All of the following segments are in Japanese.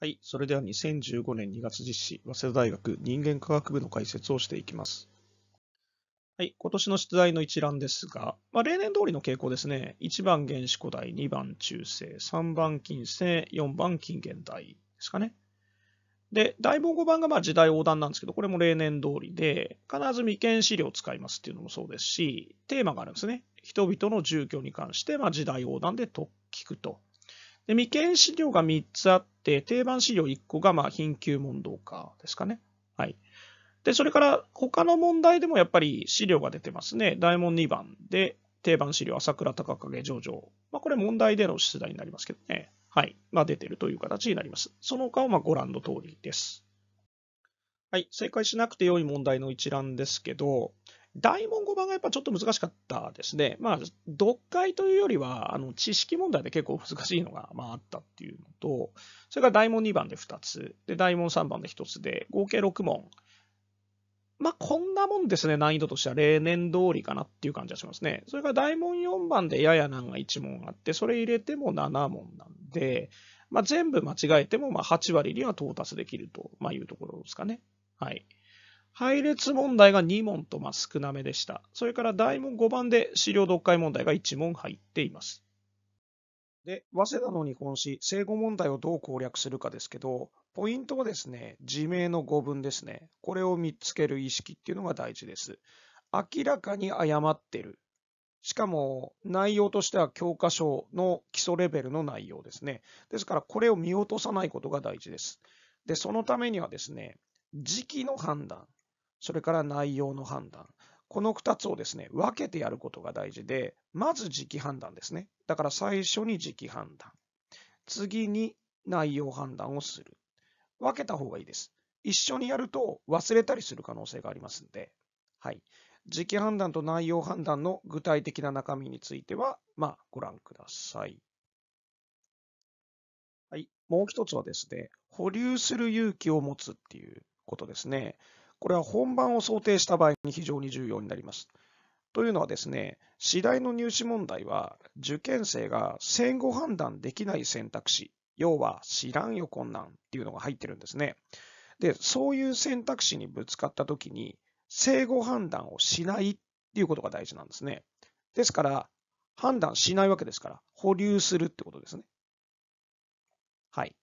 はい。それでは2015年2月実施、早稲田大学人間科学部の解説をしていきます。はい。今年の出題の一覧ですが、まあ、例年通りの傾向ですね。1番原始古代、2番中世、3番近世、4番近現代ですかね。で、大本5番がまあ時代横断なんですけど、これも例年通りで、必ず未見資料を使いますっていうのもそうですし、テーマがあるんですね。人々の住居に関して、まあ、時代横断でと聞くと。で、未見資料が3つあって、定番資料1個が、まあ、貧窮問答化ですかね。はい。で、それから他の問題でもやっぱり資料が出てますね。大問2番で定番資料、朝倉高景上場。まあ、これ問題での出題になりますけどね。はい。まあ、出てるという形になります。その他はまご覧の通りです。はい。正解しなくて良い問題の一覧ですけど、大文5番がやっぱちょっと難しかったですね。まあ、読解というよりは、あの、知識問題で結構難しいのが、まあ、あったっていうのと、それから大問2番で2つ、で、大問3番で1つで、合計6問。まあ、こんなもんですね、難易度としては例年通りかなっていう感じがしますね。それから大問4番でやや難が1問あって、それ入れても7問なんで、まあ、全部間違えてもまあ、8割には到達できると、まいうところですかね。はい。配列問題が2問とまあ少なめでした。それから大問5番で資料読解問題が1問入っています。で、早稲田の日本史、正誤問題をどう攻略するかですけど、ポイントはですね、自明の語文ですね。これを見つける意識っていうのが大事です。明らかに誤ってる。しかも内容としては教科書の基礎レベルの内容ですね。ですからこれを見落とさないことが大事です。で、そのためにはですね、時期の判断。それから内容の判断。この2つをですね、分けてやることが大事で、まず時期判断ですね。だから最初に時期判断。次に内容判断をする。分けた方がいいです。一緒にやると忘れたりする可能性がありますんで、はい。時期判断と内容判断の具体的な中身については、まあ、ご覧ください。はい。もう一つはですね、保留する勇気を持つっていうことですね。これは本番を想定した場合に非常に重要になります。というのはですね、次第の入試問題は、受験生が戦後判断できない選択肢、要は知らんよこんなんっていうのが入ってるんですね。で、そういう選択肢にぶつかったときに、正誤判断をしないっていうことが大事なんですね。ですから、判断しないわけですから、保留するってことですね。はい。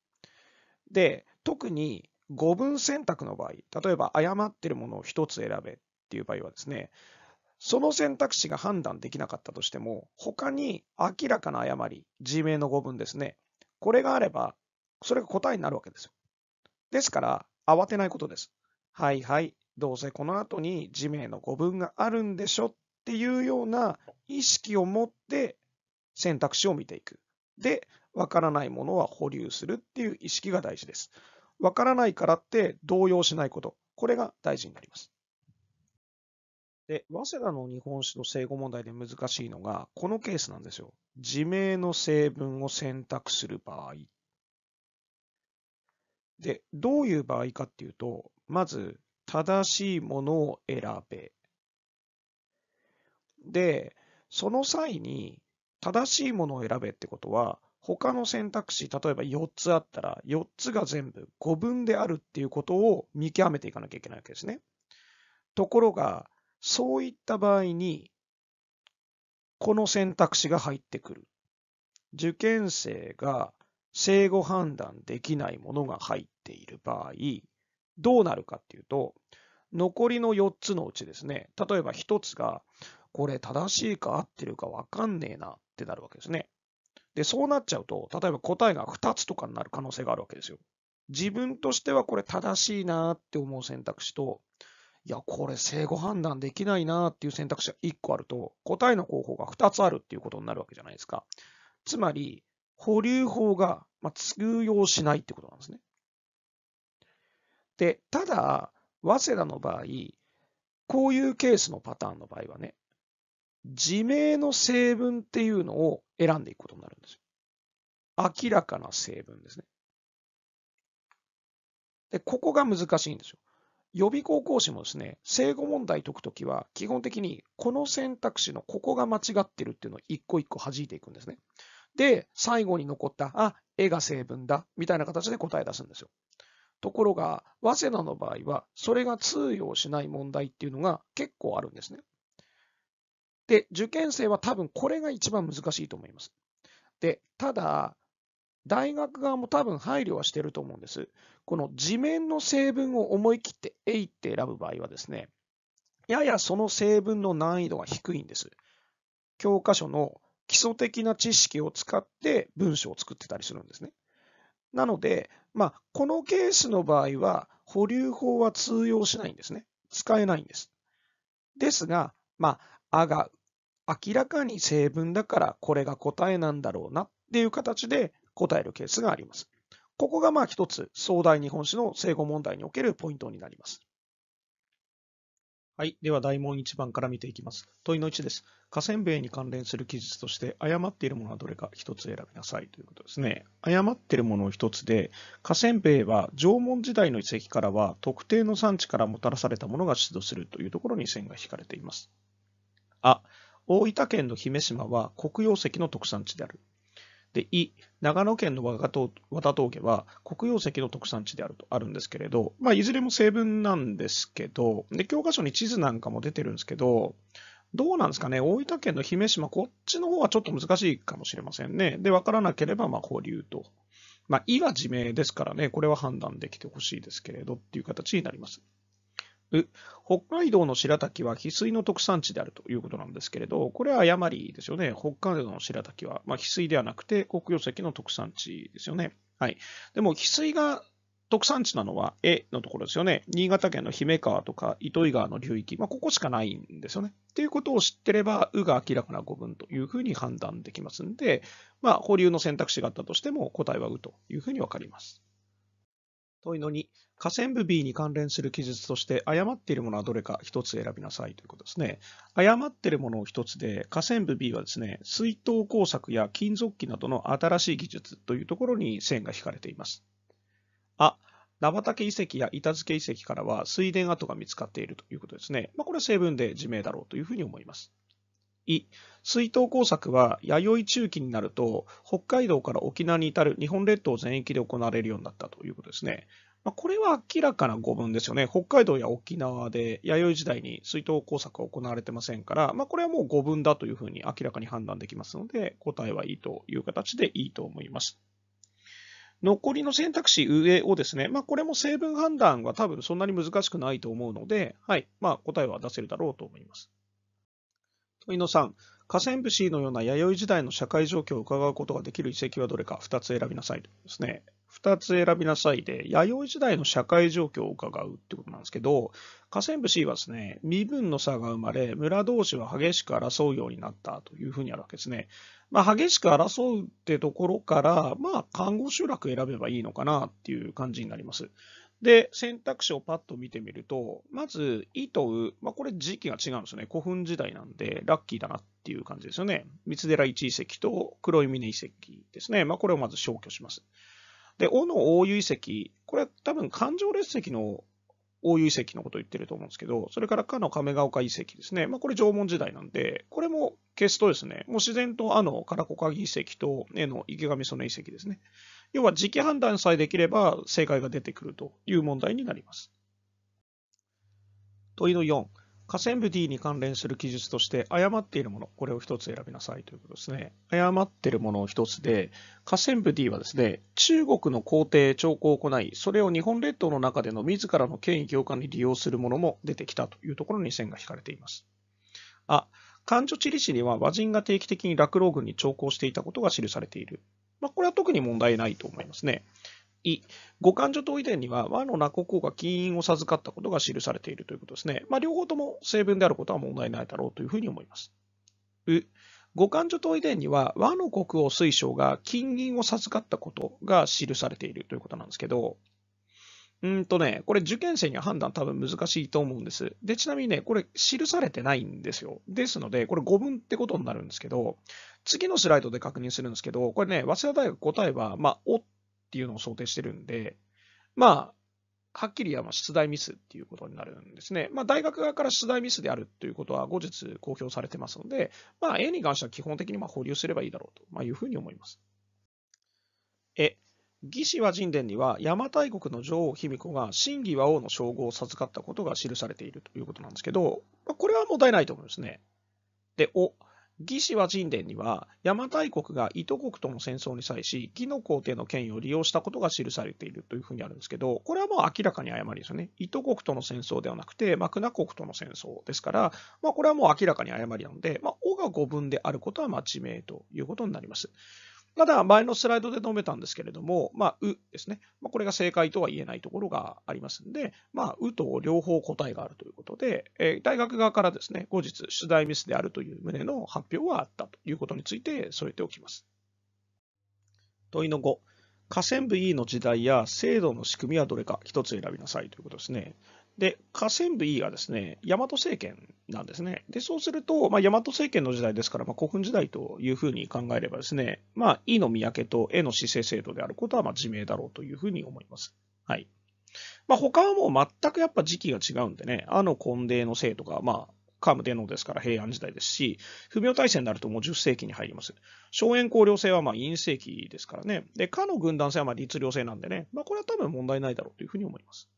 で、特に語分選択の場合、例えば誤っているものを1つ選べっていう場合はですね、その選択肢が判断できなかったとしても、他に明らかな誤り、G 名の語文ですね、これがあれば、それが答えになるわけですよ。ですから、慌てないことです。はいはい、どうせこの後に G 名の語文があるんでしょっていうような意識を持って選択肢を見ていく。で、わからないものは保留するっていう意識が大事です。わからないからって動揺しないこと。これが大事になります。で、早稲田の日本史の正誤問題で難しいのが、このケースなんですよ。自明の成分を選択する場合。で、どういう場合かっていうと、まず、正しいものを選べ。で、その際に、正しいものを選べってことは、他の選択肢、例えば4つあったら、4つが全部5分であるっていうことを見極めていかなきゃいけないわけですね。ところが、そういった場合に、この選択肢が入ってくる。受験生が正誤判断できないものが入っている場合、どうなるかっていうと、残りの4つのうちですね、例えば1つが、これ正しいか合ってるかわかんねえなってなるわけですね。で、そうなっちゃうと、例えば答えが2つとかになる可能性があるわけですよ。自分としてはこれ正しいなって思う選択肢と、いや、これ正誤判断できないなっていう選択肢が1個あると、答えの候補が2つあるっていうことになるわけじゃないですか。つまり、保留法が通用しないってことなんですね。で、ただ、早稲田の場合、こういうケースのパターンの場合はね、自明の成分っていうのを選んでいくことになるんですよ。明らかな成分ですね。で、ここが難しいんですよ。予備校講師もですね、正誤問題解くときは、基本的にこの選択肢のここが間違ってるっていうのを一個一個弾いていくんですね。で、最後に残った、あ、絵が成分だ、みたいな形で答え出すんですよ。ところが、早稲田の場合は、それが通用しない問題っていうのが結構あるんですね。で、受験生は多分これが一番難しいと思います。で、ただ、大学側も多分配慮はしてると思うんです。この地面の成分を思い切ってえいって選ぶ場合はですね、ややその成分の難易度が低いんです。教科書の基礎的な知識を使って文章を作ってたりするんですね。なので、まあ、このケースの場合は、保留法は通用しないんですね。使えないんです。ですが、まあ、あが明らかに成分だからこれが答えなんだろうなっていう形で答えるケースがあります。ここがまあ一つ、壮大日本史の正誤問題におけるポイントになります。はい。では、大問1番から見ていきます。問いの1です。河川米に関連する記述として、誤っているものはどれか一つ選びなさいということですね。誤っているものを一つで、河川米は縄文時代の遺跡からは、特定の産地からもたらされたものが出土するというところに線が引かれています。あ、大分県の姫島は黒曜石の特産地である。で、い、長野県の和田峠は黒曜石の特産地であるとあるんですけれど、まあ、いずれも成分なんですけど、で、教科書に地図なんかも出てるんですけど、どうなんですかね、大分県の姫島、こっちの方はちょっと難しいかもしれませんね。で、わからなければ、まあ、保留と。まあ、いは地名ですからね、これは判断できてほしいですけれどっていう形になります。北海道の白滝は翡翠の特産地であるということなんですけれど、これは誤りですよね。北海道の白滝は、まあ、翡翠ではなくて黒曜石の特産地ですよね。はい。でも、翡翠が特産地なのは絵のところですよね。新潟県の姫川とか糸魚川の流域、まあ、ここしかないんですよね。ということを知ってれば、うが明らかな語文というふうに判断できますんで、まあ、保留の選択肢があったとしても、答えはうというふうにわかります。問いのに、下線部 B に関連する記述として誤っているものはどれか1つ選びなさいということですね。誤っているものを1つで、下線部 B はですね、水筒工作や金属機などの新しい技術というところに線が引かれています。あ、名畑遺跡や板付遺跡からは水田跡が見つかっているということですね。まあ、これは成分で自明だろうというふうに思います。い、水稲工作は弥生中期になると、北海道から沖縄に至る日本列島全域で行われるようになったということですね。まあ、これは明らかな5文ですよね。北海道や沖縄で弥生時代に水稲工作は行われてませんから、まあ、これはもう5文だというふうに明らかに判断できますので、答えはいいという形でいいと思います。残りの選択肢上をですね、まあ、これも成分判断は多分そんなに難しくないと思うので、はい、まあ、答えは出せるだろうと思います。問野さん、河川節のような弥生時代の社会状況を伺うことができる遺跡はどれか2つ選びなさいですね。2つ選びなさいで、弥生時代の社会状況を伺うってことなんですけど、河川節はですね、身分の差が生まれ、村同士は激しく争うようになったというふうにあるわけですね。まあ、激しく争うってところから、まあ、看護集落選べばいいのかなっていう感じになります。で、選択肢をパッと見てみると、まず、イとウ、まあ、これ時期が違うんですよね。古墳時代なんで、ラッキーだなっていう感じですよね。三寺一遺跡と黒い峰遺跡ですね。まあ、これをまず消去します。で、尾の大湯遺跡、これは多分環状列石の大湯遺跡のことを言ってると思うんですけど、それからかの亀ヶ丘遺跡ですね。まあ、これ縄文時代なんで、これも消すとですね、もう自然とあの唐子鍵遺跡と、根の池上曽根遺跡ですね。要は時期判断さえできれば正解が出てくるという問題になります。問いの4、河川部 D に関連する記述として誤っているもの、これを1つ選びなさいということですね。誤っているものを1つで、河川部 D はですね、中国の皇帝、朝貢を行い、それを日本列島の中での自らの権威強化に利用するものも出てきたというところに線が引かれています。あ、関所地理士には和人が定期的に落老軍に徴貢していたことが記されている。まあ、これは特に問題ないと思いますね。い、五感情等遺伝には和の名国王が金印を授かったことが記されているということですね。まあ、両方とも成分であることは問題ないだろうというふうに思います。う、五感情等遺伝には和の国王水晶が金銀を授かったことが記されているということなんですけど、うんとね、これ受験生には判断多分難しいと思うんです。で、ちなみにね、これ記されてないんですよ。ですので、これ5分ってことになるんですけど、次のスライドで確認するんですけど、これね、早稲田大学答えは、まあ、おっていうのを想定してるんで、まあ、はっきり言えば出題ミスっていうことになるんですね。まあ、大学側から出題ミスであるということは後日公表されてますので、まあ、A に関しては基本的にま保留すればいいだろうというふうに思います。え魏志和神殿には邪馬台国の女王卑弥呼が真偽和王の称号を授かったことが記されているということなんですけど、まあ、これは問題ないと思いますね。で、お、魏志和神殿には邪馬台国が伊都国との戦争に際し、魏の皇帝の権威を利用したことが記されているというふうにあるんですけど、これはもう明らかに誤りですよね。伊都国との戦争ではなくて、まあ、国国との戦争ですから、まあ、これはもう明らかに誤りなので、まあ、おが語文であることはまあ致命ということになります。まだ前のスライドで述べたんですけれども、まあ、うですね。まあ、これが正解とは言えないところがありますんで、まあ、うと両方答えがあるということで、えー、大学側からですね、後日、取材ミスであるという旨の発表はあったということについて添えておきます。問いの5、河川部 E の時代や制度の仕組みはどれか一つ選びなさいということですね。で、河川部 E がですね、大和政権なんですね。で、そうすると、まあ、大和政権の時代ですから、まあ、古墳時代というふうに考えればですね、まあ、E の三宅と A の姿勢制度であることは、まあ、自明だろうというふうに思います。はい。まあ、他はもう全くやっぱ時期が違うんでね、あの根帝の制度が、まあ、カム天皇ですから平安時代ですし、不明体制になるともう10世紀に入ります。荘園公領制はまあ陰世紀ですからね。で、かの軍団制はまあ律令制なんでね、まあ、これは多分問題ないだろうというふうに思います。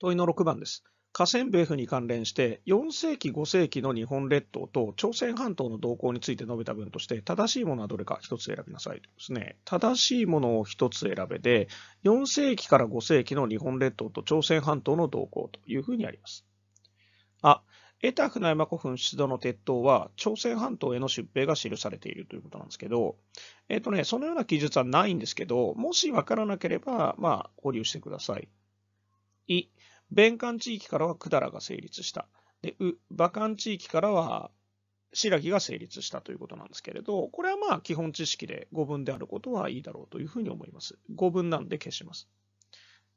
問いの6番です。河川米府に関連して4世紀5世紀の日本列島と朝鮮半島の動向について述べた文として正しいものはどれか1つ選びなさいとですね正しいものを1つ選べで4世紀から5世紀の日本列島と朝鮮半島の動向というふうにありますあ江田船山古墳出土の鉄塔は朝鮮半島への出兵が記されているということなんですけど、えっ、ー、とね、そのような記述はないんですけど、もしわからなければ、まあ、保留してください。い、弁官地域からは百済が成立した。で、う、馬関地域からは白木が成立したということなんですけれど、これはまあ基本知識で語文であることはいいだろうというふうに思います。語文なんで消します。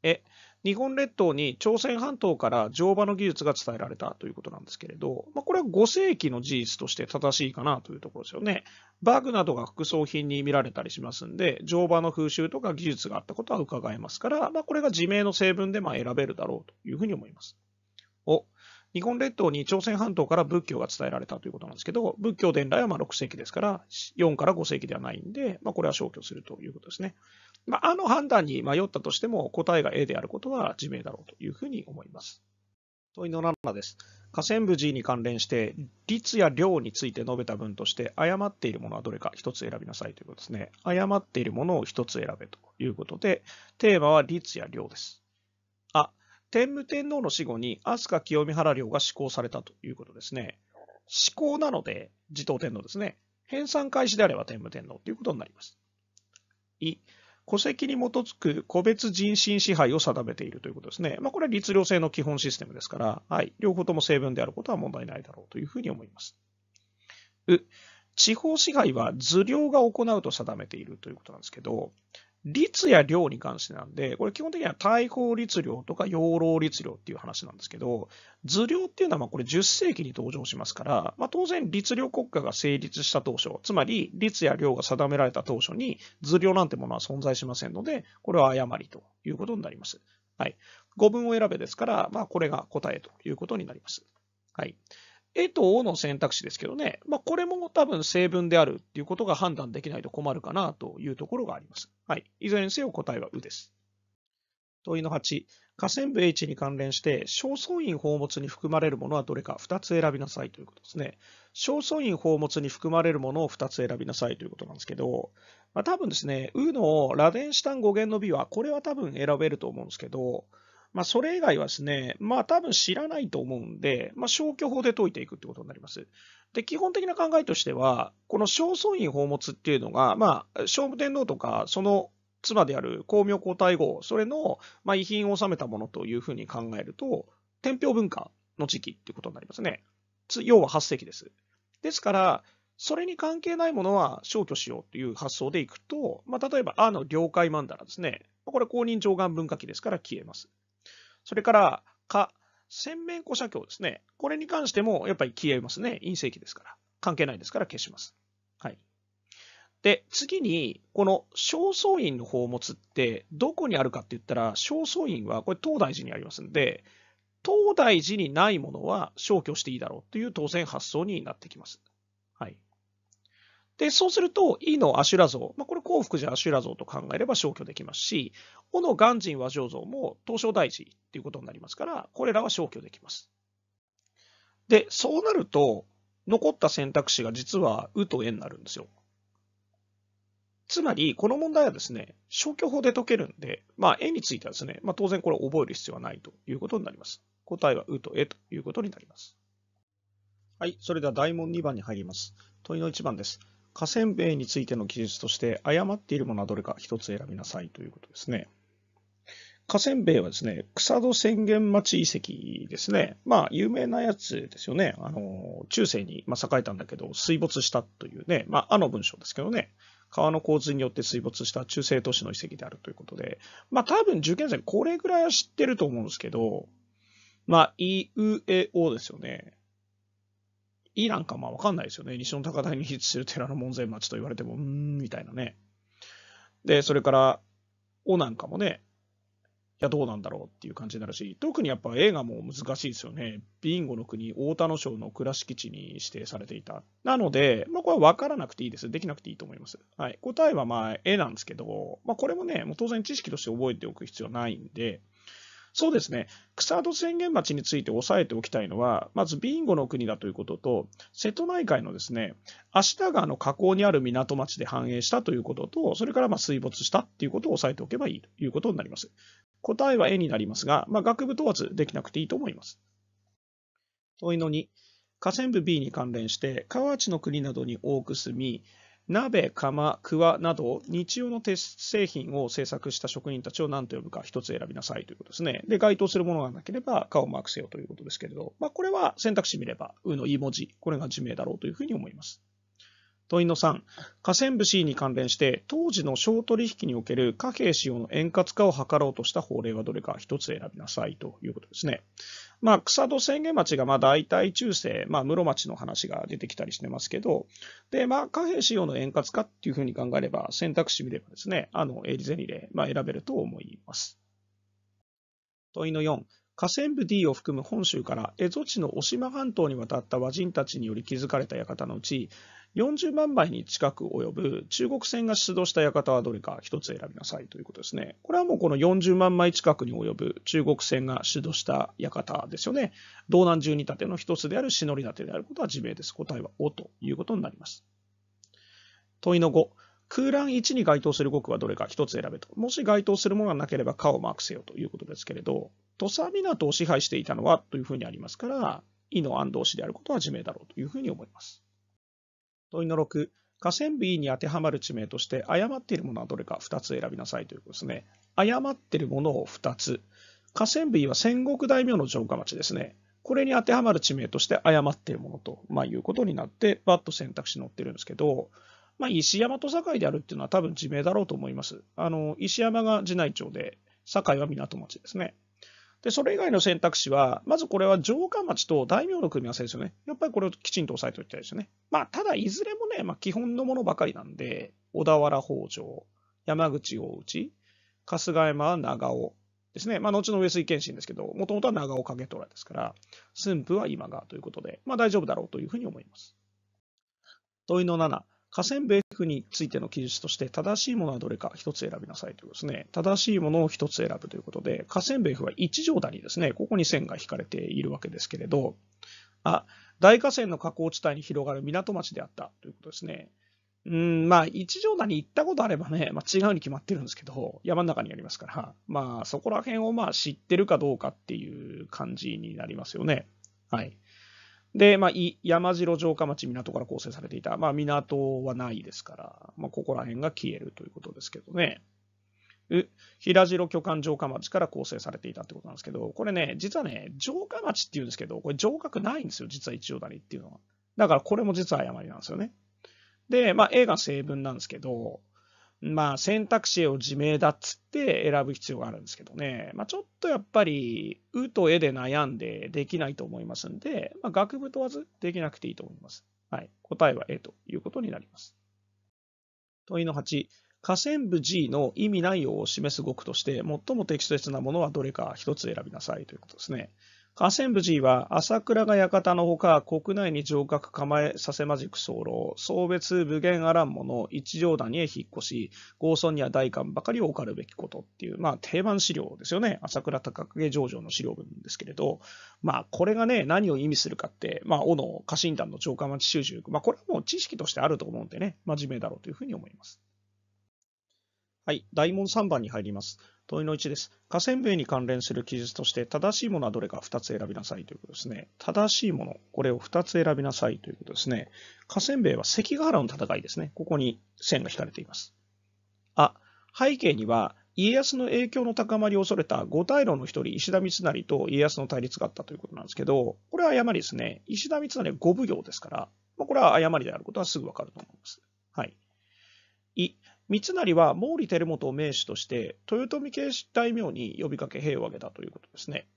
え日本列島に朝鮮半島から乗馬の技術が伝えられたということなんですけれど、まあ、これは5世紀の事実として正しいかなというところですよね。バグなどが副葬品に見られたりしますんで、乗馬の風習とか技術があったことは伺えますから、まあ、これが自明の成分でま選べるだろうというふうに思います。日本列島に朝鮮半島から仏教が伝えられたということなんですけど、仏教伝来はま6世紀ですから、4から5世紀ではないんで、まあ、これは消去するということですね。まあ、あの判断に迷ったとしても、答えが A であることは自明だろうというふうに思います。問いの7です。河川部 G に関連して、律や量について述べた文として、誤っているものはどれか1つ選びなさいということですね。誤っているものを1つ選べということで、テーマは律や量です。あ、天武天皇の死後に飛鳥清見原陵が施行されたということですね。施行なので、持統天皇ですね。編纂開始であれば天武天皇ということになります。い、戸籍に基づく個別人身支配を定めているということですね。まあ、これは律令制の基本システムですから、はい、両方とも成分であることは問題ないだろうというふうに思います。う、地方支配は図領が行うと定めているということなんですけど、率や量に関してなんで、これ基本的には大砲律量とか養老律量っていう話なんですけど、図量っていうのはまあこれ10世紀に登場しますから、まあ、当然律量国家が成立した当初、つまり率や量が定められた当初に図量なんてものは存在しませんので、これは誤りということになります。はい。語文を選べですから、まあこれが答えということになります。はい。絵と O の選択肢ですけどね、まあ、これも多分成分であるっていうことが判断できないと困るかなというところがあります。はい。いずれにせよ答えはうです。問いの8、河川部 H に関連して、焦燥院宝物に含まれるものはどれか2つ選びなさいということですね。焦燥院宝物に含まれるものを2つ選びなさいということなんですけど、まあ、多分ですね、U の螺鈿子単語源の美は、これは多分選べると思うんですけど、まあ、それ以外はですね、まあ、多分知らないと思うんで、まあ、消去法で解いていくってことになります。で、基本的な考えとしては、この正倉院宝物っていうのが、まあ、聖武天皇とか、その妻である光明皇太后、それの、まあ、遺品を収めたものというふうに考えると、天平文化の時期っていうことになりますね。要は8世紀です。ですから、それに関係ないものは消去しようという発想でいくと、まあ、例えば、あの、領海曼荼羅ですね。これ公認上岸文化期ですから消えます。それから、か、洗面古写経ですね。これに関しても、やっぱり消えますね。陰性期ですから。関係ないですから消します。はい。で、次に、この正倉院の宝物って、どこにあるかって言ったら、正倉院は、これ東大寺にありますんで、東大寺にないものは消去していいだろうっていう当然発想になってきます。はい。で、そうすると、E のアシュラ像、まあ、これ幸福寺アシュラ像と考えれば消去できますし、オの鑑真和上像も東照大寺っていうことになりますから、これらは消去できます。で、そうなると、残った選択肢が実はうとえになるんですよ。つまり、この問題はですね、消去法で解けるんで、まあ、絵についてはですね、まあ、当然これを覚える必要はないということになります。答えはうとえということになります。はい、それでは大問2番に入ります。問いの1番です。河川米についての記述として誤っているものはどれか一つ選びなさいということですね。河川米はですね、草戸宣言町遺跡ですね。まあ、有名なやつですよね。あの、中世に、まあ、栄えたんだけど、水没したというね、まあ、あの文章ですけどね。川の洪水によって水没した中世都市の遺跡であるということで、まあ、多分受験生これぐらいは知ってると思うんですけど、まあ、い、う、え、おですよね。イなんかまあわかんないですよね。西の高台に位置する寺の門前町と言われても、うーん、みたいなね。で、それから、おなんかもね、いや、どうなんだろうっていう感じになるし、特にやっぱ映画も難しいですよね。ビンゴの国、大田野省の倉敷地に指定されていた。なので、まあ、これは分からなくていいです。できなくていいと思います。はい。答えはまあ、絵なんですけど、まあ、これもね、もう当然知識として覚えておく必要ないんで、そうですね、草戸宣言町について押さえておきたいのは、まずビンゴの国だということと、瀬戸内海のですね芦田川の河口にある港町で繁栄したということと、それからま水没したということを押さえておけばいいということになります。答えは絵になりますが、まあ、学部問わずできなくていいと思います。問いの2、河川部 B に関連して、河内の国などに多く住み、鍋、釜、桑など日用の鉄製品を製作した職人たちを何と呼ぶか一つ選びなさいということですね。で、該当するものがなければ顔をマークせよということですけれど、まあ、これは選択肢見れば、うのい文字、これが地名だろうというふうに思います。問いの3、河川部 C に関連して、当時の商取引における貨幣使用の円滑化を図ろうとした法令はどれか一つ選びなさいということですね。まあ、草戸宣言町がまあ大体中世、まあ、室町の話が出てきたりしてますけど、で、まあ、貨幣使用の円滑化っていうふうに考えれば、選択肢見ればですね、あの、エリゼリで、まあ、選べると思います。問いの4、河川部 D を含む本州から蝦夷地の渡島半島に渡った和人たちにより築かれた館のうち、40万枚に近く及ぶ中国船が出動した館はどれか1つ選びなさいということですね。これはもうこの40万枚近くに及ぶ中国船が出動した館ですよね。道南十二盾の1つである篠立であることは自明です。答えはおということになります。問いの5。空欄1に該当する語句はどれか1つ選べと。もし該当するものがなければ可をマークせよということですけれど、土佐港を支配していたのはというふうにありますから、伊の安藤氏であることは自明だろうというふうに思います。問いの6、下線 B に当てはまる地名として誤っているものはどれか2つ選びなさいということですね。誤っているものを2つ。川部 B は戦国大名の城下町ですね。これに当てはまる地名として誤っているものと、まあ、いうことになって、バッと選択肢に載ってるんですけど、まあ、石山と堺であるっていうのは多分地名だろうと思います。あの、石山が地内町で、堺は港町ですね。で、それ以外の選択肢は、まずこれは城下町と大名の組み合わせですよね。やっぱりこれをきちんと押さえておきたいですよね。まあ、ただいずれもね、まあ、基本のものばかりなんで、小田原北条、山口大内、春日山は長尾ですね。まあ、後の上杉謙信ですけど、もともとは長尾景虎ですから、駿府は今川ということで、まあ、大丈夫だろうというふうに思います。問いの7。河川米区についての記述として、正しいものはどれか1つ選びなさいということですね。正しいものを1つ選ぶということで、河川米区は1条谷にですね、ここに線が引かれているわけですけれど、あ、大河川の河口地帯に広がる港町であったということですね。うん、まあ、一条谷行ったことあればね、まあ、違うに決まってるんですけど、山の中にありますから、まあ、そこら辺をまあ知ってるかどうかっていう感じになりますよね。はい。で、まあ、山城城下町港から構成されていた、まあ、港はないですから、まあ、ここら辺が消えるということですけどね。平城巨漢城下町から構成されていたってことなんですけど、これね、実はね、城下町っていうんですけど、これ城郭ないんですよ、実は一応谷っていうのは。だからこれも実は誤りなんですよね。で、まあ、A が成分なんですけど、まあ、選択肢を自明だっつって選ぶ必要があるんですけどね、まあ、ちょっとやっぱり、うとえで悩んでできないと思いますんで、まあ、学部問わずできなくていいと思います。はい、答えは A ということになります。問いの8、下線部 G の意味内容を示す語句として、最も適切なものはどれか1つ選びなさいということですね。河川部 G は朝倉が館のほか国内に城郭構えさせまじく候送別無限あらんもの一条谷へ引っ越し豪村には代官ばかりを置かるべきことっていうまあ定番資料ですよね朝倉高景城城の資料文ですけれどまあこれがね何を意味するかってまあ尾の家臣団の城下町集まあこれはもう知識としてあると思うんでね真面目だろうというふうに思います。はい、大問3番に入ります。問いの1です。河川部に関連する記述として正しいものはどれか2つ選びなさいということですね。正しいもの、これを2つ選びなさいということですね。河川部は関ヶ原の戦いですね。ここに線が引かれています。あ、背景には家康の影響の高まりを恐れた五大老の一人、石田三成と家康の対立があったということなんですけど、これは誤りですね。石田三成は五奉行ですから、これは誤りであることはすぐわかると思います。はい。三成は毛利輝元を名手として豊臣家大名に呼びかけ兵を挙げたということですね。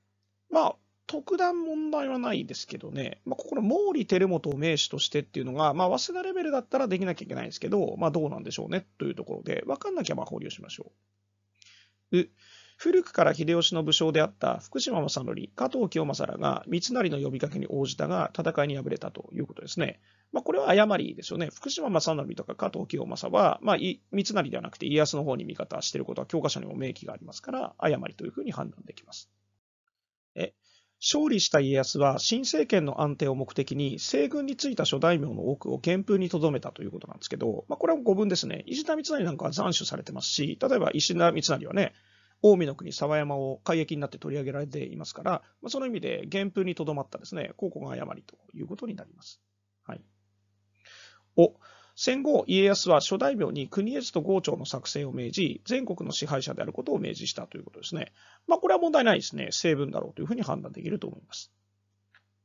まあ特段問題はないですけどね、まあ、ここの毛利輝元を名手としてっていうのが、まあ、早稲田レベルだったらできなきゃいけないんですけど、まあ、どうなんでしょうねというところで、分かんなきゃまあ保留しましょう。古くから秀吉の武将であった福島正則、加藤清正らが三成の呼びかけに応じたが、戦いに敗れたということですね。まあ、これは誤りですよね。福島正則とか加藤清正は、まあ、三成ではなくて家康の方に味方していることは教科書にも明記がありますから、誤りというふうに判断できます。え勝利した家康は新政権の安定を目的に西軍についた諸大名の多くを元風に留めたということなんですけど、まあ、これは五分ですね。石田三成なんかは斬首されてますし、例えば石田三成はね、近江の国沢山を海域になって取り上げられていますから、まあ、その意味で原風にとどまったですね、考古が誤りということになります。はい。お、戦後、家康は諸大名に国越と郷長の作戦を命じ、全国の支配者であることを命じしたということですね。まあ、これは問題ないですね。成分だろうというふうに判断できると思います。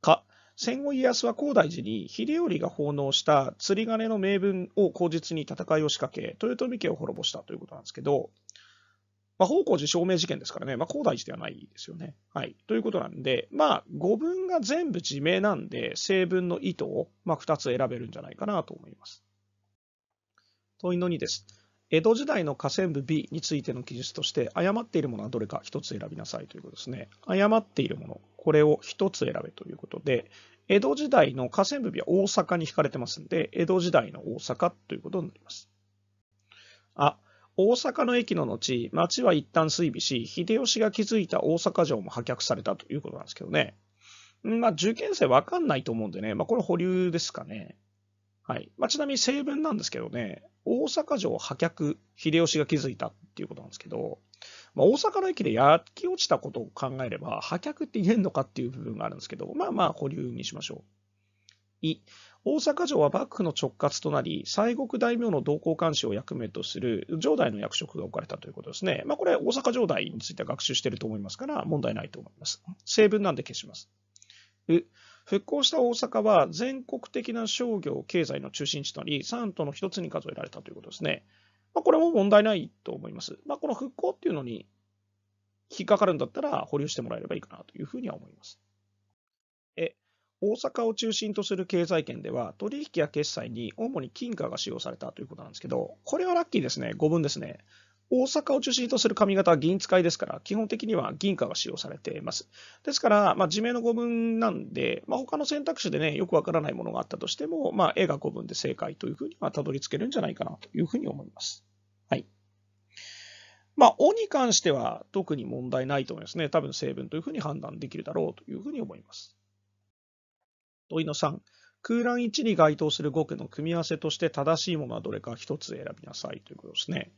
か、戦後家康は高大寺に秀頼が奉納した釣り鐘の名分を口実に戦いを仕掛け、豊臣家を滅ぼしたということなんですけど、まあ、方向寺証明事件ですからね、まあ、高大寺ではないですよね。はい。ということなんで、まあ、語文が全部地名なんで、成文の意図を、まあ、2つ選べるんじゃないかなと思います。問いの2です。江戸時代の河川部 B についての記述として、誤っているものはどれか1つ選びなさいということですね。誤っているもの、これを1つ選べということで、江戸時代の河川部 B は大阪に引かれてますんで、江戸時代の大阪ということになります。あ、大阪の駅の後、町は一旦水尾し、秀吉が築いた大阪城も破却されたということなんですけどね。まあ、受験生わかんないと思うんでね、まあ、これ保留ですかね。はい。まあ、ちなみに成分なんですけどね、大阪城破却、秀吉が築いたっていうことなんですけど、まあ、大阪の駅で焼き落ちたことを考えれば、破却って言えんのかっていう部分があるんですけど、まあまあ保留にしましょう。い、大阪城は幕府の直轄となり、西国大名の同行監視を役目とする城代の役職が置かれたということですね。まあ、これ、大阪城代については学習していると思いますから、問題ないと思います。成分なんで消します。復興した大阪は全国的な商業、経済の中心地となり、三都の一つに数えられたということですね。まあ、これも問題ないと思います。まあ、この復興っていうのに引っかかるんだったら保留してもらえればいいかなというふうには思います。え大阪を中心とする経済圏では、取引や決済に主に金貨が使用されたということなんですけど、これはラッキーですね、5分ですね。大阪を中心とする髪型は銀使いですから、基本的には銀貨が使用されています。ですから、まあ、地名の5分なんで、まあ、他の選択肢でね、よくわからないものがあったとしても、まあ、絵が5分で正解というふうにはたどり着けるんじゃないかなというふうに思います。はい。まあ、おに関しては特に問題ないと思いますね。多分成分というふうに判断できるだろうというふうに思います。問いの3、空欄1に該当する語句の組み合わせとして正しいものはどれか1つ選びなさいということですね。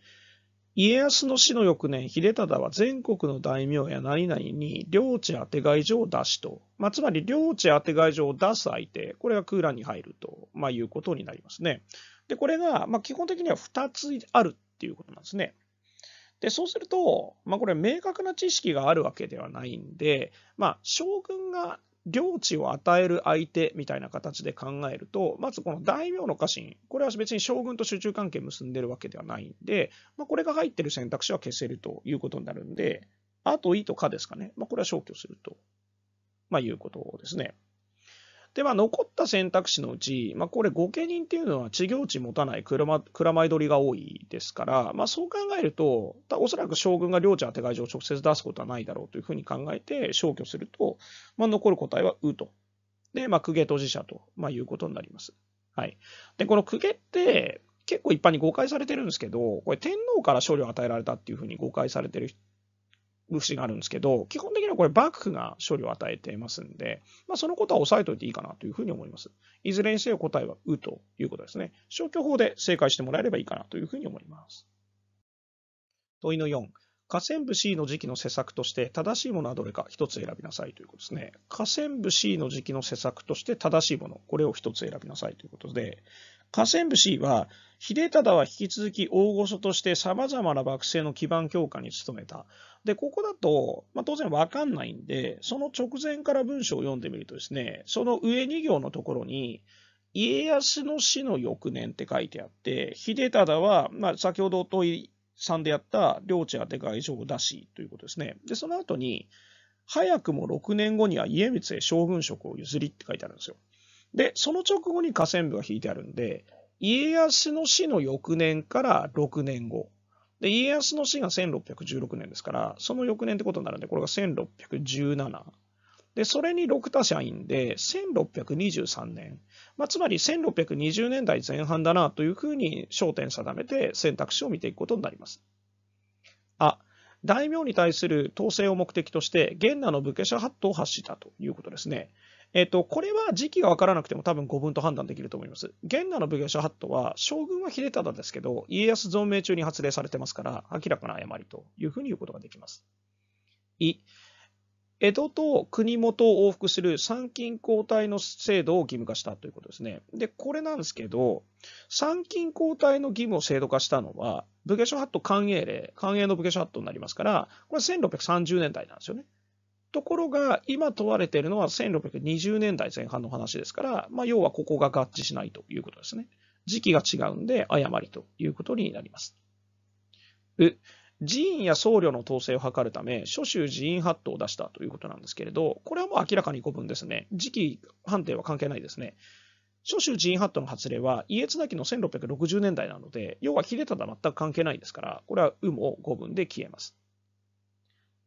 家康の死の翌年、秀忠は全国の大名や何々に領地当て外状を出しと、まあ、つまり領地当て外状を出す相手、これが空欄に入ると、まあ、いうことになりますね。で、これが、まあ、基本的には2つあるっていうことなんですね。で、そうすると、まあ、これ明確な知識があるわけではないんで、まあ、将軍が領地を与える相手みたいな形で考えると、まずこの大名の家臣、これは別に将軍と集中関係結んでるわけではないんで、まあ、これが入ってる選択肢は消せるということになるんで、あといとかですかね。まあ、これは消去すると、まあ、いうことですね。で、まあ、残った選択肢のうち、まあ、これ、御家人っていうのは地療地持たない車前取りが多いですから、まあ、そう考えると、おそらく将軍が領地当て会場を直接出すことはないだろうというふうに考えて消去すると、まあ、残る答えはうと。で、まあ、公家当事者と、まあ、いうことになります。はい。で、この公家って、結構一般に誤解されてるんですけど、これ天皇から処理を与えられたっていうふうに誤解されてるる節があるんですけど、基本的にはこれ、幕府が処理を与えていますんで、まあ、そのことは押さえておいていいかなというふうに思います。いずれにせよ答えはうということですね。消去法で正解してもらえればいいかなというふうに思います。問いの4。河川部 C の時期の施策として正しいものはどれか1つ選びなさいということですね。河川部 C の時期の施策として正しいもの、これを1つ選びなさいということで、河川部 C は、秀忠は引き続き大御所として様々な幕政の基盤強化に努めた。で、ここだと、まあ、当然わかんないんで、その直前から文章を読んでみるとですね、その上2行のところに、家康の死の翌年って書いてあって、秀忠は、まあ、先ほど問い3でやった領地宛外相だしということですね。で、その後に、早くも6年後には家光へ将軍職を譲りって書いてあるんですよ。で、その直後に河川部が引いてあるんで、家康の死の翌年から6年後。で、家康の死が1616年ですから、その翌年ってことになるんで、これが1617。で、それに6他社員で、1623年、まあ、つまり1620年代前半だなというふうに焦点定めて選択肢を見ていくことになります。あ、大名に対する統制を目的として、元那の武家者ハットを発したということですね。えっと、これは時期が分からなくても多分5分と判断できると思います。現代の武家諸ハットは、将軍は秀忠ですけど、家康存命中に発令されてますから、明らかな誤りというふうに言うことができます。い、江戸と国元を往復する参勤交代の制度を義務化したということですね。で、これなんですけど、参勤交代の義務を制度化したのは、武家諸法度官営令、官営の武家諸法度になりますから、これは1630年代なんですよね。ところが、今問われているのは1620年代前半の話ですから、まあ、要はここが合致しないということですね。時期が違うんで、誤りということになります。寺院や僧侶の統制を図るため、諸州寺院法度を出したということなんですけれど、これはもう明らかに古文ですね。時期判定は関係ないですね。諸州寺院法度の発令は、家綱期の1660年代なので、要は秀忠は全く関係ないですから、これは有無を古文で消えます。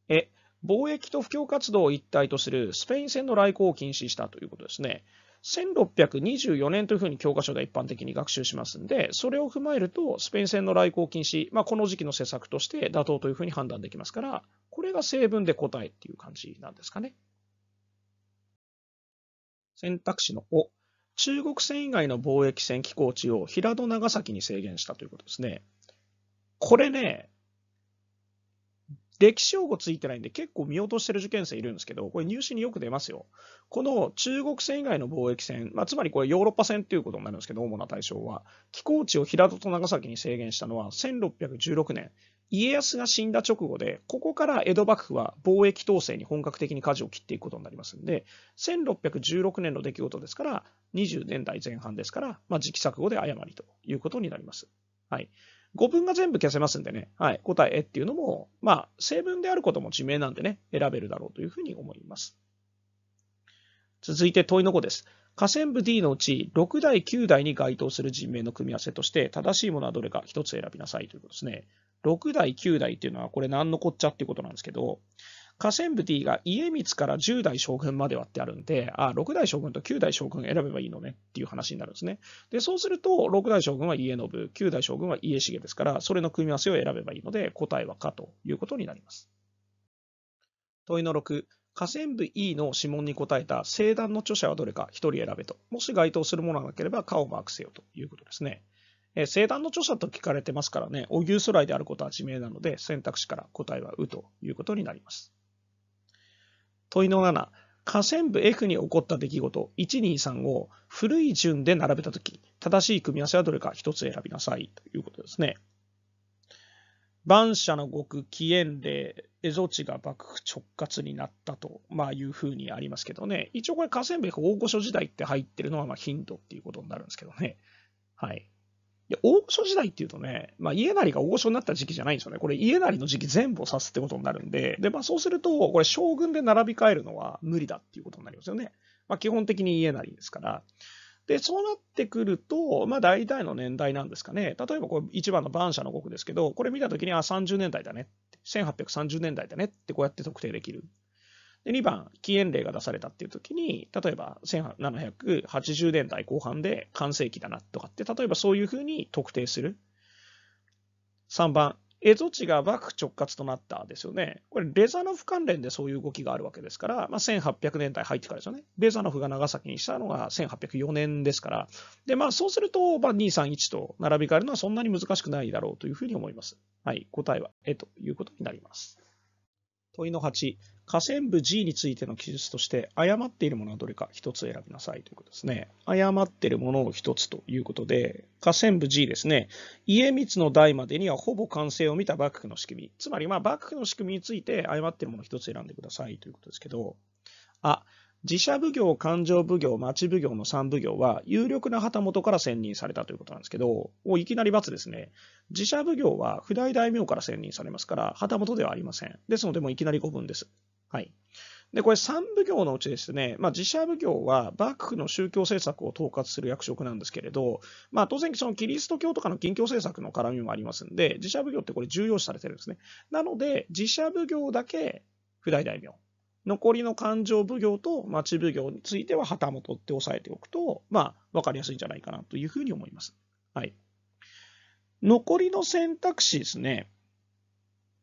え、貿易と布教活動を一体とするスペイン戦の来航を禁止したということですね。1624年というふうに教科書で一般的に学習しますんで、それを踏まえると、スペイン戦の来航禁止、まあ、この時期の施策として妥当というふうに判断できますから、これが成分で答えっていう感じなんですかね。選択肢のお、中国船以外の貿易船寄港地を平戸長崎に制限したということですね。これね、歴史用語ついてないんで結構見落としてる受験生いるんですけど、これ入試によく出ますよ。この中国船以外の貿易船、まあ、つまりこれヨーロッパ船っていうことになるんですけど、主な対象は、寄港地を平戸と長崎に制限したのは1616年、家康が死んだ直後で、ここから江戸幕府は貿易統制に本格的に舵を切っていくことになりますんで、1616年の出来事ですから、20年代前半ですから、まあ、時期錯誤で誤りということになります。はい。語文が全部消せますんでね、はい、答えっていうのも、まあ、成分であることも地名なんでね、選べるだろうというふうに思います。続いて問いの5です。下線部 D のうち6代、9代に該当する人名の組み合わせとして正しいものはどれか1つ選びなさいということですね。6代、9代っていうのはこれ何のこっちゃっていうことなんですけど、家臣部 D が家光から10代将軍まではってあるんで、あ6代将軍と9代将軍選べばいいのねっていう話になるんですね。で、そうすると、6代将軍は家信、9代将軍は家重ですから、それの組み合わせを選べばいいので、答えはかということになります。問いの6、下線部 E の指紋に答えた正談の著者はどれか1人選べと。もし該当するものがなければ、顔をマークせよということですね。えー、正談の著者と聞かれてますからね、お牛空来であることは自明なので、選択肢から答えはうということになります。問いの7、下線部 F に起こった出来事1 2 3を古い順で並べたとき、正しい組み合わせはどれか1つ選びなさいということですね。万社の極起源例、蝦夷地が幕府直轄になったと、まあ、いうふうにありますけどね、一応これ、河川部大御所時代って入ってるのはまあヒントっていうことになるんですけどね。はい。で、大御所時代っていうとね、まあ、家なりが大御所になった時期じゃないんですよね。これ、家なりの時期全部を指すってことになるんで、で、まあ、そうすると、これ、将軍で並び替えるのは無理だっていうことになりますよね。まあ、基本的に家なりですから。で、そうなってくると、まあ、大体の年代なんですかね。例えば、これ、一番の晩舎の国ですけど、これ見たときに、あ、30年代だね。1830年代だねってこうやって特定できる。で2番、禁煙令が出されたっていう時に、例えば1780年代後半で完成期だなとかって、例えばそういうふうに特定する。3番、蝦夷地が幕府直轄となったですよね。これ、レザノフ関連でそういう動きがあるわけですから、まあ、1800年代入ってからですよね。レザノフが長崎にしたのが1804年ですから、でまあ、そうすると、まあ、231と並び替えるのはそんなに難しくないだろうというふうに思います。はい、答えは、えということになります。問いの8、下線部 G についての記述として、誤っているものはどれか1つ選びなさいということですね。誤っているものを1つということで、下線部 G ですね。家光の代までにはほぼ完成を見た幕府の仕組み。つまり、まあ、幕府の仕組みについて誤っているものを1つ選んでくださいということですけど、あ、自社奉行、勘定奉行、町奉行の3奉行は有力な旗本から選任されたということなんですけど、おいきなり×ですね。自社奉行は普代大名から選任されますから、旗本ではありません。ですので、もういきなり5分です。はい。で、これ3奉行のうちですね、まあ、自社奉行は幕府の宗教政策を統括する役職なんですけれど、まあ、当然そのキリスト教とかの近教政策の絡みもありますんで、自社奉行ってこれ重要視されてるんですね。なので、自社奉行だけ不代大名。残りの勘定奉行と町奉行については旗本って押さえておくと、まあ、かりやすいんじゃないかなというふうに思います。はい。残りの選択肢ですね。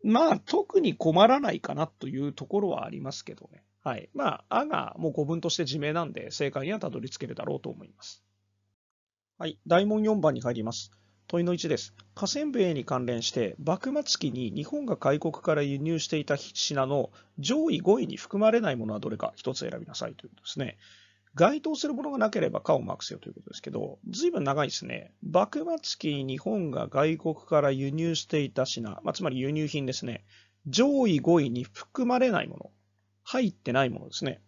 まあ、特に困らないかなというところはありますけどね。はい。まあ、あがもう語文として自明なんで、正解にはたどり着けるだろうと思います。はい。大問4番に入ります。問いの1です。河川部へに関連して、幕末期に日本が外国から輸入していた品の上位5位に含まれないものはどれか1つ選びなさいということですね。該当するものがなければかをークせよということですけど、ずいぶん長いですね。幕末期に日本が外国から輸入していた品、まあ、つまり輸入品ですね。上位5位に含まれないもの。入ってないものですね。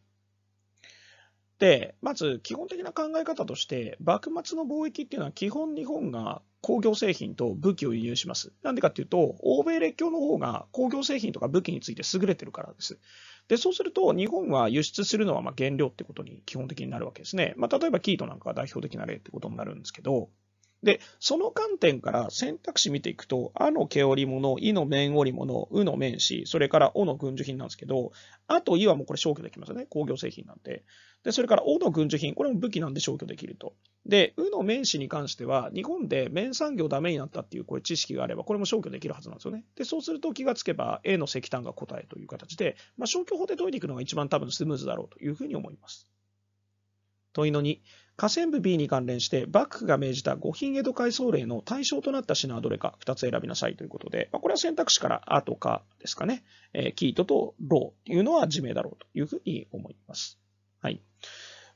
で、まず基本的な考え方として、幕末の貿易っていうのは基本日本が工業製品と武器を輸入します。なんでかっていうと、欧米列強の方が工業製品とか武器について優れてるからです。で、そうすると、日本は輸出するのはまあ原料ってことに基本的になるわけですね。まあ、例えば、キートなんかが代表的な例ってことになるんですけど、で、その観点から選択肢見ていくと、あの毛織物、いの面織物、うの面紙、それからおの軍需品なんですけど、あといはもうこれ消去できますよね。工業製品なんで。で、それからおの軍需品、これも武器なんで消去できると。で、うの面紙に関しては、日本で面産業ダメになったっていうこれ知識があれば、これも消去できるはずなんですよね。で、そうすると気がつけば A の石炭が答えという形で、まあ、消去法で解いていくのが一番多分スムーズだろうというふうに思います。問いの2、下線部 B に関連して、幕府が命じた五品江戸改装令の対象となった品はどれか2つ選びなさいということで、まあ、これは選択肢からあとかですかね、えー、キートとローというのは自明だろうというふうに思います。はい。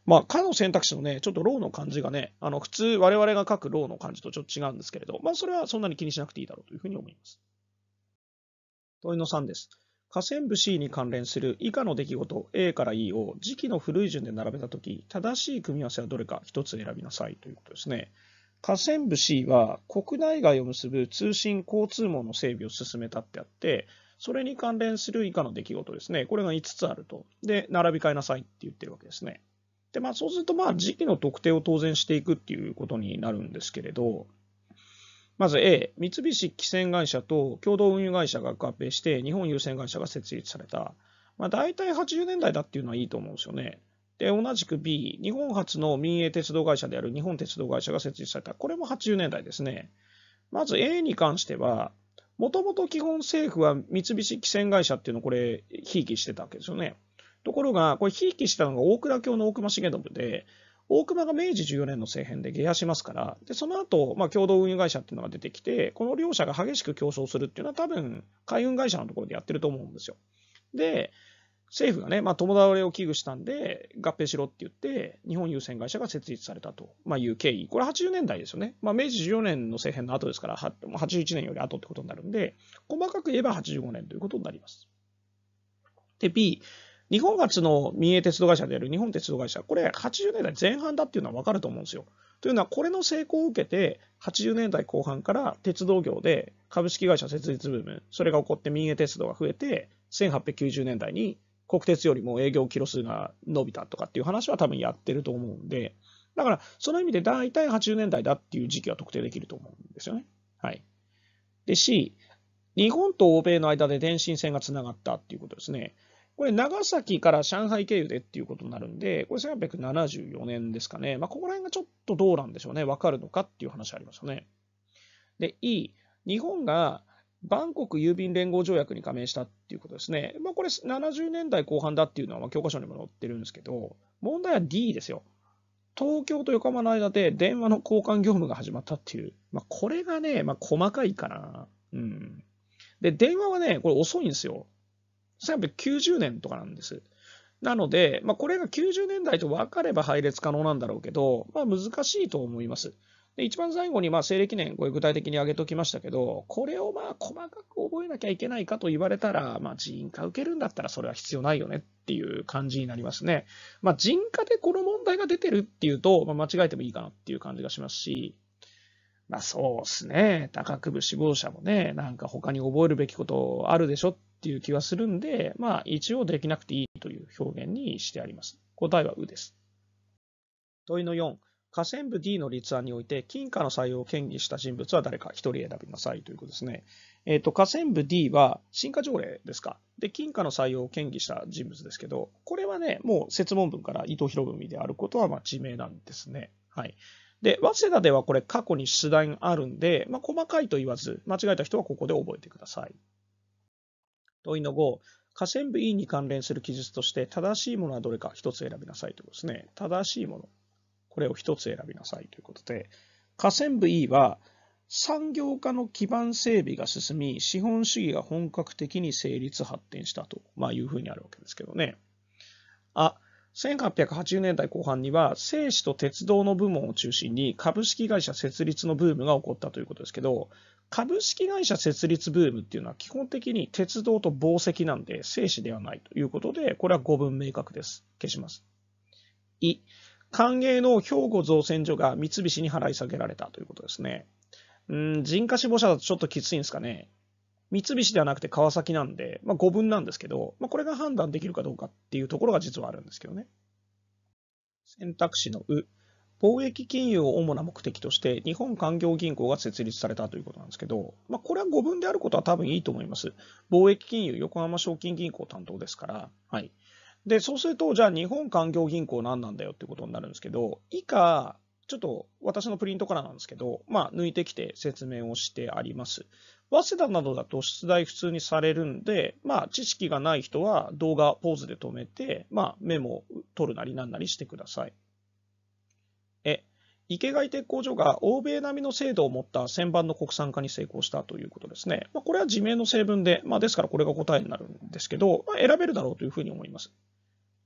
まあ、かの選択肢のね、ちょっとローの漢字がね、あの普通我々が書くローの漢字とちょっと違うんですけれど、まあ、それはそんなに気にしなくていいだろうというふうに思います。問いの3です。下線部 C に関連する以下の出来事 A から E を時期の古い順で並べたとき、正しい組み合わせはどれか1つ選びなさいということですね。河川部 C は国内外を結ぶ通信交通網の整備を進めたってあって、それに関連する以下の出来事ですね。これが5つあると。で、並び替えなさいって言ってるわけですね。で、まあそうすると、まあ時期の特定を当然していくっていうことになるんですけれど、まず A、三菱汽船会社と共同運輸会社が合併して、日本郵船会社が設立された。まあ、大体80年代だっていうのはいいと思うんですよね。で、同じく B、日本初の民営鉄道会社である日本鉄道会社が設立された。これも80年代ですね。まず A に関しては、もともと基本政府は三菱汽船会社っていうのをこれ、ひいきしてたわけですよね。ところが、これ、ひいきしたのが大蔵卿の大隈重信で、大隈が明治14年の政変で下野しますから、でその後、まあ共同運輸会社っていうのが出てきて、この両社が激しく競争するっていうのは、多分海運会社のところでやってると思うんですよ。で、政府がね、まあ、共倒れを危惧したんで、合併しろって言って、日本郵船会社が設立されたと、まあ、いう経緯、これ80年代ですよね、まあ、明治14年の政変の後ですから、81年より後ってことになるんで、細かく言えば85年ということになります。で、B、日本初の民営鉄道会社である日本鉄道会社、これ80年代前半だっていうのは分かると思うんですよ。というのは、これの成功を受けて、80年代後半から鉄道業で株式会社設立ブーム、それが起こって民営鉄道が増えて、1890年代に国鉄よりも営業キロ数が伸びたとかっていう話は多分やってると思うんで、だからその意味で大体80年代だっていう時期は特定できると思うんですよね。はい。で、C、日本と欧米の間で電信線がつながったっていうことですね。これ、長崎から上海経由でっていうことになるんで、これ1874年ですかね。まあ、ここら辺がちょっとどうなんでしょうね。わかるのかっていう話ありますよね。で、E、日本がバンコク郵便連合条約に加盟したっていうことですね。まあ、これ70年代後半だっていうのは教科書にも載ってるんですけど、問題は D ですよ。東京と横浜の間で電話の交換業務が始まったっていう。まあ、これがね、まあ、細かいかな。うん。で、電話はね、これ遅いんですよ。1990年とかなんです。なので、まあ、これが90年代と分かれば配列可能なんだろうけど、まあ、難しいと思います。で一番最後にまあ西暦年、これ具体的に挙げておきましたけど、これをまあ細かく覚えなきゃいけないかと言われたら、まあ、人化受けるんだったらそれは必要ないよねっていう感じになりますね。まあ、人化でこの問題が出てるっていうと、まあ、間違えてもいいかなっていう感じがしますし、まあそうっすね。高く部死亡者もね、なんか他に覚えるべきことあるでしょっていう気がするんで、まあ、一応できなくていいという表現にしてあります。答えはうです。問いの4、下線部 D の立案において、金貨の採用を嫌議した人物は誰か1人選びなさいということですね。えっ、ー、と、下線部 D は進化条例ですか。で、金貨の採用を嫌議した人物ですけど、これはね、もう説問文から伊藤博文であることは、まあ、地名なんですね。はい。で、早稲田ではこれ過去に出題があるんで、まあ、細かいと言わず、間違えた人はここで覚えてください。問いの5、下線部 E に関連する記述として正しいものはどれか1つ選びなさいということですね。正しいもの、これを1つ選びなさいということで、下線部 E は産業化の基盤整備が進み、資本主義が本格的に成立発展したと、まあ、いうふうにあるわけですけどね。あ、1880年代後半には、製紙と鉄道の部門を中心に株式会社設立のブームが起こったということですけど、株式会社設立ブームっていうのは基本的に鉄道と紡績なんで静止ではないということで、これは語文明確です。消します。い、歓迎の兵庫造船所が三菱に払い下げられたということですね。うん、人家死亡者だとちょっときついんですかね。三菱ではなくて川崎なんで、まあ、5分なんですけど、まあ、これが判断できるかどうかっていうところが実はあるんですけどね。選択肢のう。貿易金融を主な目的として日本産業銀行が設立されたということなんですけど、まあ、これは語文であることは多分いいと思います。貿易金融横浜証券銀行担当ですから、はい。で、そうすると、じゃあ日本産業銀行何なんだよってことになるんですけど、以下、ちょっと私のプリントからなんですけど、まあ、抜いてきて説明をしてあります。早稲田などだと出題普通にされるんで、まあ、知識がない人は動画ポーズで止めて、まあ、メモを取るなりなんなりしてください。池貝鉄工所が欧米並みの精度を持った旋盤の国産化に成功したということですね。まあ、これは自明の成分で、まあ、ですからこれが答えになるんですけど、まあ、選べるだろうというふうに思います。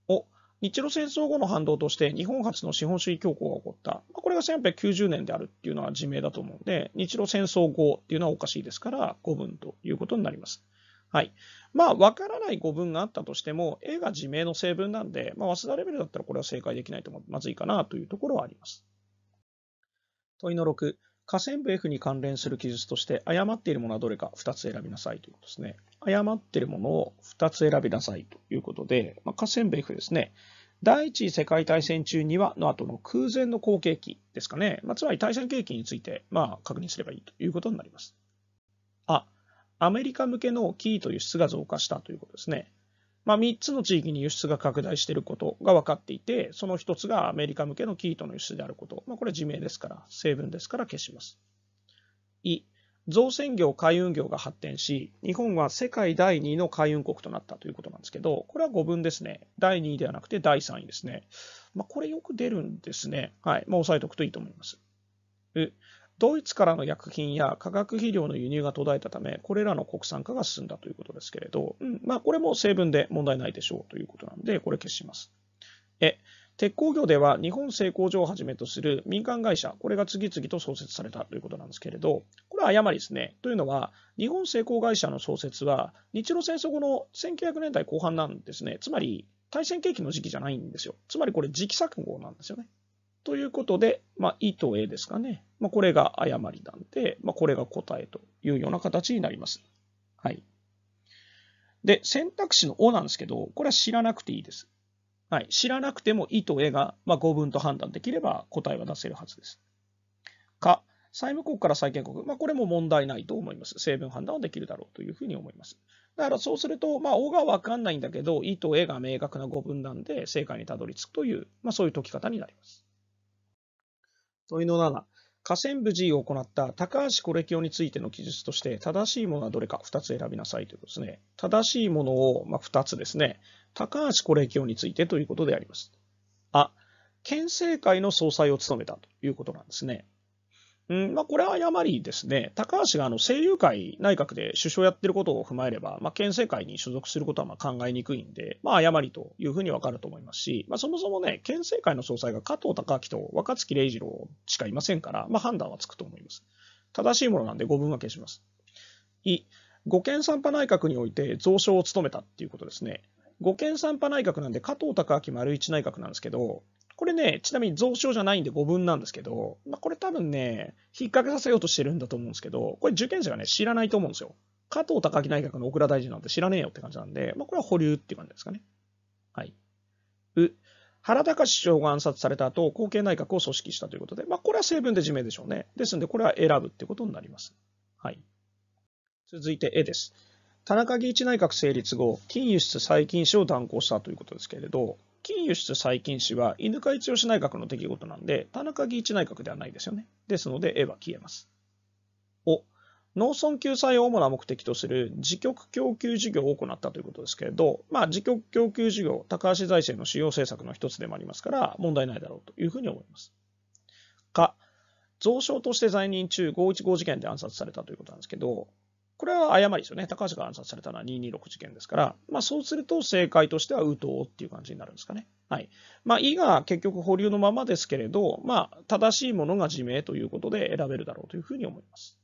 お日露戦争後の反動として日本初の資本主義恐慌が起こった、まあ、これが1890年であるっていうのは自明だと思うので、日露戦争後っていうのはおかしいですから、5分ということになります。はい。まあ、わからない語文があったとしても、A が自明の成分なんで、まあ、早稲田レベルだったらこれは正解できないとまずいかなというところはあります。問いの6、河川部 F に関連する記述として、誤っているものはどれか2つ選びなさいということですね。誤っているものを2つ選びなさいということで、まあ、部 F ですね。第一次世界大戦中にはの後の空前の後継機ですかね。まあ、つまり対戦景気について、まあ、確認すればいいということになります。アメリカ向けのキーと輸出が増加したということですね。まあ、3つの地域に輸出が拡大していることが分かっていて、その1つがアメリカ向けのキートの輸出であること。まあ、これは自明ですから、成分ですから消します。い、造船業、海運業が発展し、日本は世界第2位の海運国となったということなんですけど、これは5分ですね。第2位ではなくて第3位ですね。まあ、これよく出るんですね。はい。まあ、押さえておくといいと思います。う、ドイツからの薬品や化学肥料の輸入が途絶えたため、これらの国産化が進んだということですけれど、うんまあ、これも成分で問題ないでしょうということなんで、これ消します。え鉄鋼業では日本製鋼所をはじめとする民間会社、これが次々と創設されたということなんですけれど、これは誤りですね。というのは、日本製鋼会社の創設は、日露戦争後の1900年代後半なんですね。つまり、対戦景気の時期じゃないんですよ。つまりこれ、時期錯誤なんですよね。ということで、まあ、いと A ですかね。まあ、これが誤りなんで、まあ、これが答えというような形になります。はい。で、選択肢の O なんですけど、これは知らなくていいです。はい。知らなくてもいと A が、まあ、語分と判断できれば答えは出せるはずです。か、債務国から債権国、まあ、これも問題ないと思います。成分判断はできるだろうというふうに思います。だからそうすると、まあ、O が分かんないんだけど、E と A が明確な語分なんで、正解にたどり着くという、まあ、そういう解き方になります。問いの7、河川部 G を行った高橋惚清についての記述として、正しいものはどれか2つ選びなさいということですね。正しいものを、まあ、2つですね。高橋惚清についてということであります。あ、県政会の総裁を務めたということなんですね。うん、まあ、これは誤りですね。高橋があの政友会内閣で首相やってることを踏まえれば、まあ、県政会に所属することはま考えにくいんで、まあ、誤りというふうにわかると思いますし、まあ、そもそもね、県政会の総裁が加藤隆明と若槻礼二郎しかいませんから、ま判断はつくと思います。正しいものなんで5分分けします。い、五県三派内閣において蔵書を務めたっていうことですね。五県三派内閣なんで加藤隆明丸一内閣なんですけど、これね、ちなみに蔵書じゃないんで5分なんですけど、まあ、これ多分ね、引っ掛けさせようとしてるんだと思うんですけど、これ受験者がね、知らないと思うんですよ。加藤高木内閣の小倉大臣なんて知らねえよって感じなんで、まあ、これは保留っていう感じですかね。はい。う、原高首相が暗殺された後、後継内閣を組織したということで、まあ、これは成分で自明でしょうね。ですんで、これは選ぶってことになります。はい。続いて絵です。田中義一内閣成立後、金輸出再禁止を断行したということですけれど、金輸出再禁氏は犬飼剛内閣の出来事なんで、田中義一内閣ではないですよね。ですので、絵は消えます。お、農村救済を主な目的とする自局供給事業を行ったということですけれど、まあ、自局供給事業、高橋財政の主要政策の一つでもありますから、問題ないだろうというふうに思います。か、蔵相として在任中515事件で暗殺されたということなんですけど、これは誤りですよね。高橋が暗殺されたのは226事件ですから、まあ、そうすると正解としては右党っていう感じになるんですかね。はい。まあ、意が結局保留のままですけれど、まあ、正しいものが自明ということで選べるだろうというふうに思います。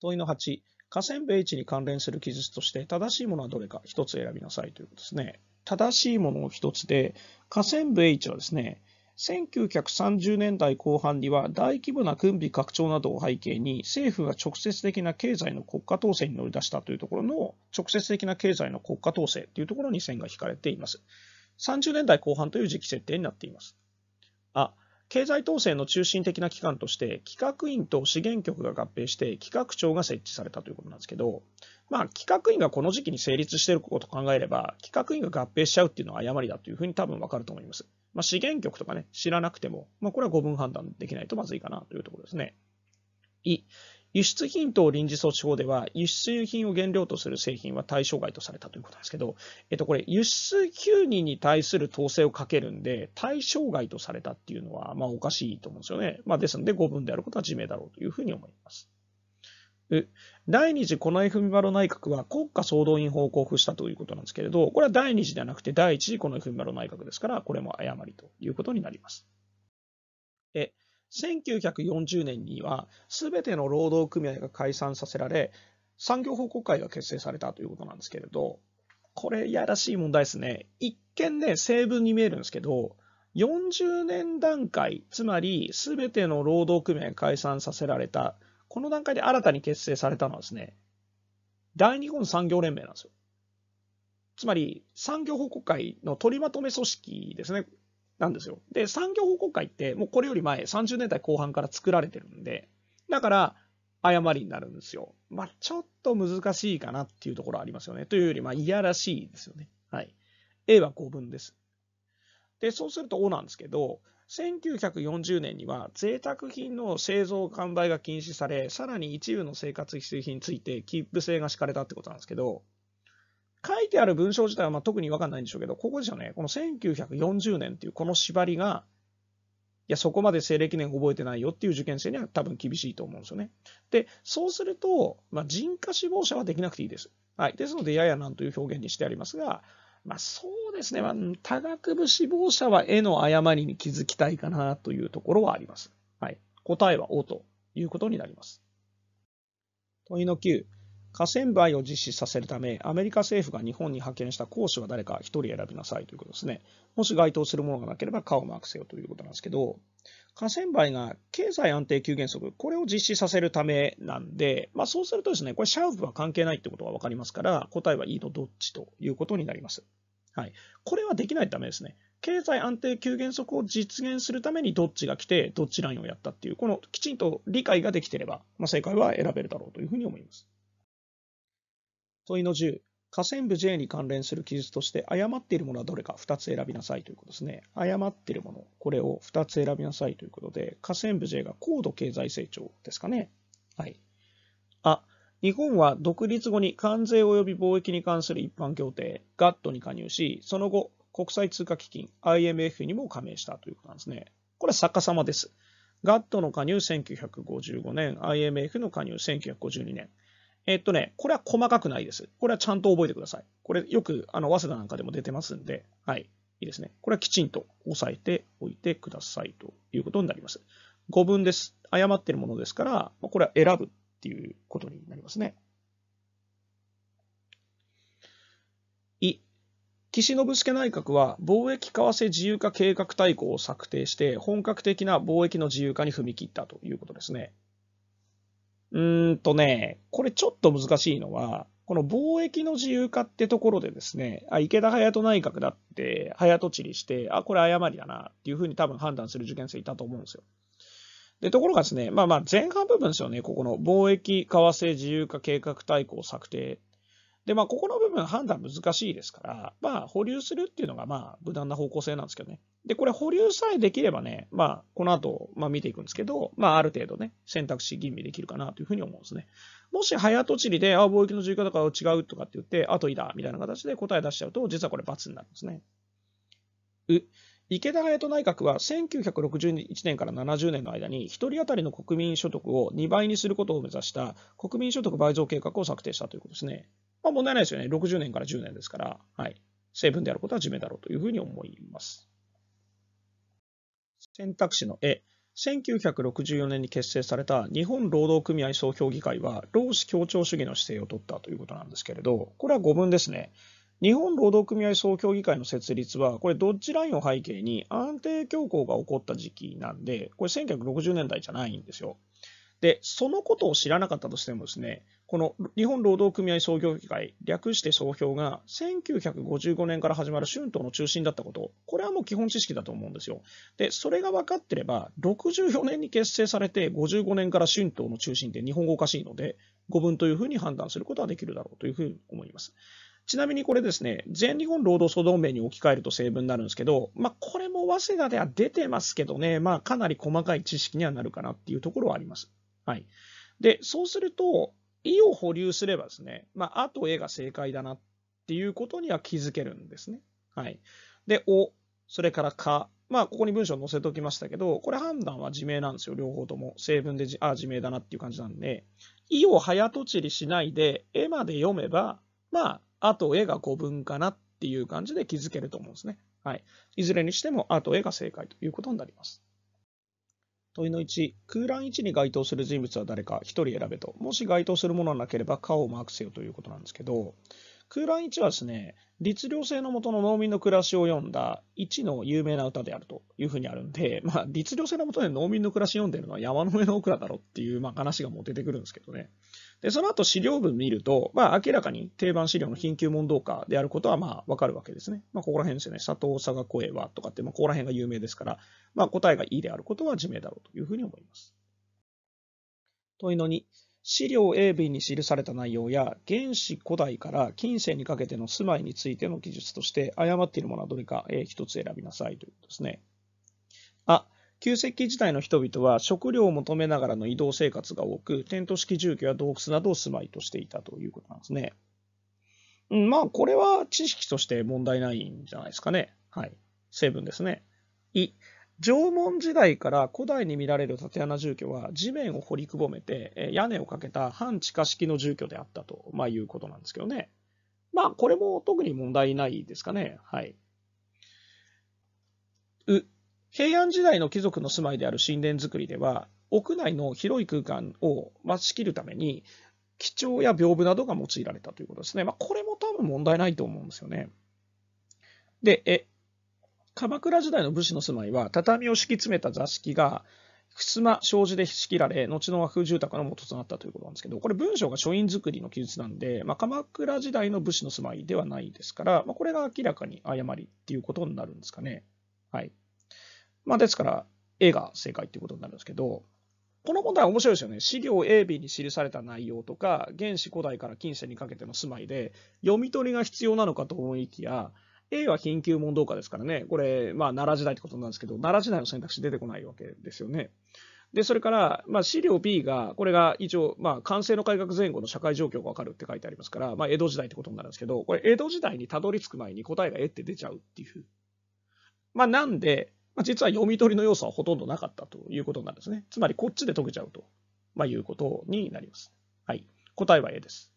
問いの8、河川米地に関連する記述として正しいものはどれか一つ選びなさいということですね。正しいものを一つで、河川米地はですね、1930年代後半には大規模な軍備拡張などを背景に政府が直接的な経済の国家統制に乗り出したというところの直接的な経済の国家統制というところに線が引かれています。30年代後半という時期設定になっています。あ、経済統制の中心的な機関として企画院と資源局が合併して企画庁が設置されたということなんですけど、まあ、企画院がこの時期に成立していることを考えれば企画院が合併しちゃうっていうのは誤りだというふうに多分わかると思います。まあ、資源局とかね、知らなくても、まあ、これは五分判断できないとまずいかなというところですね。い、輸出品等臨時措置法では、輸出品を原料とする製品は対象外とされたということなんですけど、えっと、これ、輸出給人に対する統制をかけるんで、対象外とされたっていうのは、まあ、おかしいと思うんですよね。まあ、ですので、五分であることは自明だろうというふうに思います。第2次近衛文丸内閣は国家総動員法を交付したということなんですけれど、これは第2次ではなくて第1次近衛文丸内閣ですから、これも誤りということになります。で1940年には、すべての労働組合が解散させられ、産業報告会が結成されたということなんですけれど、これ、いやらしい問題ですね。一見ね、成分に見えるんですけど、40年段階、つまりすべての労働組合が解散させられたこの段階で新たに結成されたのはですね、大日本産業連盟なんですよ。つまり、産業報告会の取りまとめ組織ですね、なんですよ。で、産業報告会って、もうこれより前、30年代後半から作られてるんで、だから、誤りになるんですよ。まあ、ちょっと難しいかなっていうところありますよね。というより、まあ、いやらしいですよね。はい。A は5分です。で、そうすると O なんですけど、1940年には贅沢品の製造販売が禁止され、さらに一部の生活必需品について切符制が敷かれたってことなんですけど、書いてある文章自体はまあ特に分かんないんでしょうけど、ここですよね、この1940年っていうこの縛りが、いや、そこまで西暦年覚えてないよっていう受験生には多分厳しいと思うんですよね。で、そうすると、まあ、人家死亡者はできなくていいです。はい。ですので、ややなんという表現にしてありますが、まあ、そうですね、まあ、多学部志望者は絵の誤りに気づきたいかなというところはあります。はい、答えは O ということになります。問いの9。河川灰を実施させるため、アメリカ政府が日本に派遣した講師は誰か1人選びなさいということですね。もし該当するものがなければ、顔をマークせよということなんですけど、河川灰が経済安定給原則、これを実施させるためなんで、まあ、そうするとですね、これ、シャープは関係ないってことが分かりますから、答えは E とどっちということになります。はい、これはできないためですね。経済安定急減速を実現するためにどっちが来て、どっちラインをやったっていう、このきちんと理解ができてれば、まあ、正解は選べるだろうというふうに思います。問いの10、下線部 J に関連する記述として誤っているものはどれか2つ選びなさいということですね。誤っているもの、これを2つ選びなさいということで、下線部 J が高度経済成長ですかね。はい。あ、日本は独立後に関税及び貿易に関する一般協定、GATT に加入し、その後、国際通貨基金、IMF にも加盟したということなんですね。これは逆さまです。GATT の加入1955年、IMF の加入1952年。えっとね、これは細かくないです。これはちゃんと覚えてください。これよく、あの、早稲田なんかでも出てますんで、はい。いいですね。これはきちんと押さえておいてくださいということになります。語文です。誤っているものですから、これは選ぶっていうことになりますね。い。岸信介内閣は貿易為替自由化計画大綱を策定して本格的な貿易の自由化に踏み切ったということですね。うんとね、これちょっと難しいのは、この貿易の自由化ってところでですね、あ、池田隼人内閣だって、隼人地理して、あ、これ誤りだなっていうふうに多分判断する受験生いたと思うんですよ。で、ところがですね、まあまあ前半部分ですよね、ここの貿易為替自由化計画大綱策定で、まあ、ここの部分判断難しいですから、まあ、保留するっていうのが、まあ、無難な方向性なんですけどね。で、これ保留さえできればね、まあ、この後、まあ、見ていくんですけど、まあ、ある程度ね、選択肢吟味できるかなというふうに思うんですね。もし早とちりで、あ、貿易の自由化とか違うとかって言って、あといいだ、みたいな形で答え出しちゃうと、実はこれ×になるんですね。う、池田隼人内閣は1961年から70年の間に1人当たりの国民所得を2倍にすることを目指した国民所得倍増計画を策定したということですね。まあ、問題ないですよね。60年から10年ですから、はい。成分であることは自明だろうというふうに思います。選択肢の A。1964年に結成された日本労働組合総評議会は、労使協調主義の姿勢を取ったということなんですけれど、これは5分ですね。日本労働組合総協議会の設立は、これ、ドッジラインを背景に安定恐慌が起こった時期なんで、これ、1960年代じゃないんですよ。で、そのことを知らなかったとしてもですね、この日本労働組合創業会、略して総評が1955年から始まる春闘の中心だったこと、これはもう基本知識だと思うんですよ。で、それが分かってれば、64年に結成されて、55年から春闘の中心って日本語おかしいので、語文というふうに判断することはできるだろうというふうに思います。ちなみにこれですね、全日本労働総同盟に置き換えると成分になるんですけど、まあ、これも早稲田では出てますけどね、まあ、かなり細かい知識にはなるかなっていうところはあります。はい。で、そうすると、意を保留すればですね、まあ、あと絵が正解だなっていうことには気づけるんですね。はい。で、お、それからか、まあ、ここに文章載せておきましたけど、これ判断は自明なんですよ、両方とも。成分でああ、自明だなっていう感じなんで、意を早とちりしないで、絵まで読めば、まあ、あと絵が語文かなっていう感じで気づけると思うんですね。はい。いずれにしても、あと絵が正解ということになります。問いの1、空欄1に該当する人物は誰か1人選べと。もし該当するものがなければ、顔をマークせよということなんですけど、空欄1はですね、律令制のもとの農民の暮らしを読んだ1の有名な歌であるというふうにあるんで、まあ、律令制のもとで農民の暮らし読んでるのは山の上のオクラだろっていう、まあ、話がもう出てくるんですけどね。で、その後資料文見ると、まあ、明らかに定番資料の貧窮問答家であることは、まあ、わかるわけですね。まあ、ここら辺ですよね。佐藤佐賀声はとかって、まあ、ここら辺が有名ですから、まあ、答えがいいであることは自明だろうというふうに思います。問いの2。資料 A、B に記された内容や原始古代から近世にかけての住まいについての記述として誤っているものはどれか、え一つ選びなさいということですね。あ、旧石器時代の人々は食料を求めながらの移動生活が多く、テント式住居や洞窟などを住まいとしていたということなんですね。うん、まあ、これは知識として問題ないんじゃないですかね。はい。成分ですね。い、縄文時代から古代に見られる竪穴住居は地面を掘りくぼめて屋根をかけた半地下式の住居であったと、まあ、いうことなんですけどね。まあこれも特に問題ないですかね。はい。う平安時代の貴族の住まいである神殿作りでは屋内の広い空間を待ちきるために基調や屏風などが用いられたということですね。まあ、これも多分問題ないと思うんですよね。で、え鎌倉時代の武士の住まいは畳を敷き詰めた座敷が襖障子で仕切られ後の和風住宅の元となったということなんですけどこれ文章が書院作りの記述なんで、まあ、鎌倉時代の武士の住まいではないですから、まあ、これが明らかに誤りっていうことになるんですかね。はいまあ、ですから A が正解っていうことになるんですけどこの問題面白いですよね。資料 AB に記された内容とか原始古代から近世にかけての住まいで読み取りが必要なのかと思いきや A は緊急問答科ですからね、これ、まあ、奈良時代ってことなんですけど、奈良時代の選択肢出てこないわけですよね。で、それから、まあ、資料 B が、これが一応、まあ、完成の改革前後の社会状況がわかるって書いてありますから、まあ、江戸時代ってことになるんですけど、これ、江戸時代にたどり着く前に答えがえって出ちゃうっていう。まあ、なんで、まあ、実は読み取りの要素はほとんどなかったということなんですね。つまり、こっちで解けちゃうと、まあ、いうことになります。はい。答えは A です。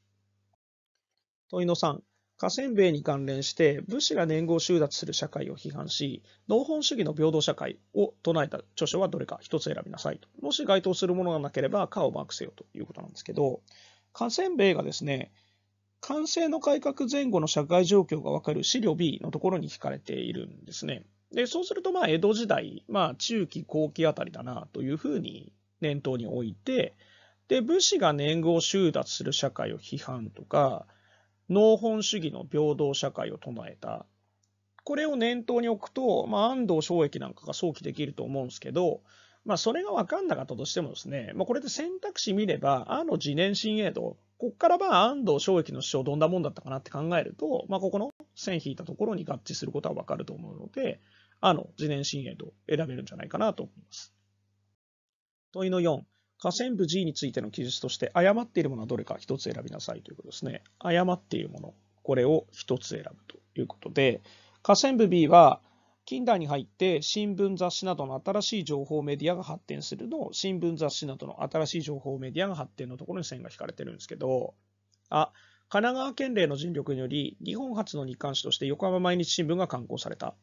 問いの3。河川米に関連して武士が年号収奪する社会を批判し農本主義の平等社会を唱えた著書はどれか一つ選びなさいともし該当するものがなければかをマークせよということなんですけど河川米がですね完成の改革前後の社会状況がわかる資料 B のところに引かれているんですね。でそうするとまあ江戸時代、まあ、中期後期あたりだなというふうに念頭に置いてで武士が年貢を収奪する社会を批判とか農本主義の平等社会を唱えた。これを念頭に置くと、まあ、安藤昭益なんかが想起できると思うんですけど、まあ、それが分かんなかったとしてもですね、まあ、これで選択肢見れば、あの自年新鋭度、ここからまあ安藤昭益の主張どんなもんだったかなって考えると、まあ、ここの線引いたところに合致することは分かると思うので、あの自年新鋭度選べるんじゃないかなと思います。問いの4。下線部 G についての記述として誤っているものはどれか1つ選びなさいということですね。誤っているもの、これを1つ選ぶということで、下線部 B は近代に入って新聞雑誌などの新しい情報メディアが発展するのを、新聞雑誌などの新しい情報メディアが発展のところに線が引かれてるんですけど、あ、神奈川県令の尽力により日本初の日刊誌として横浜毎日新聞が刊行された。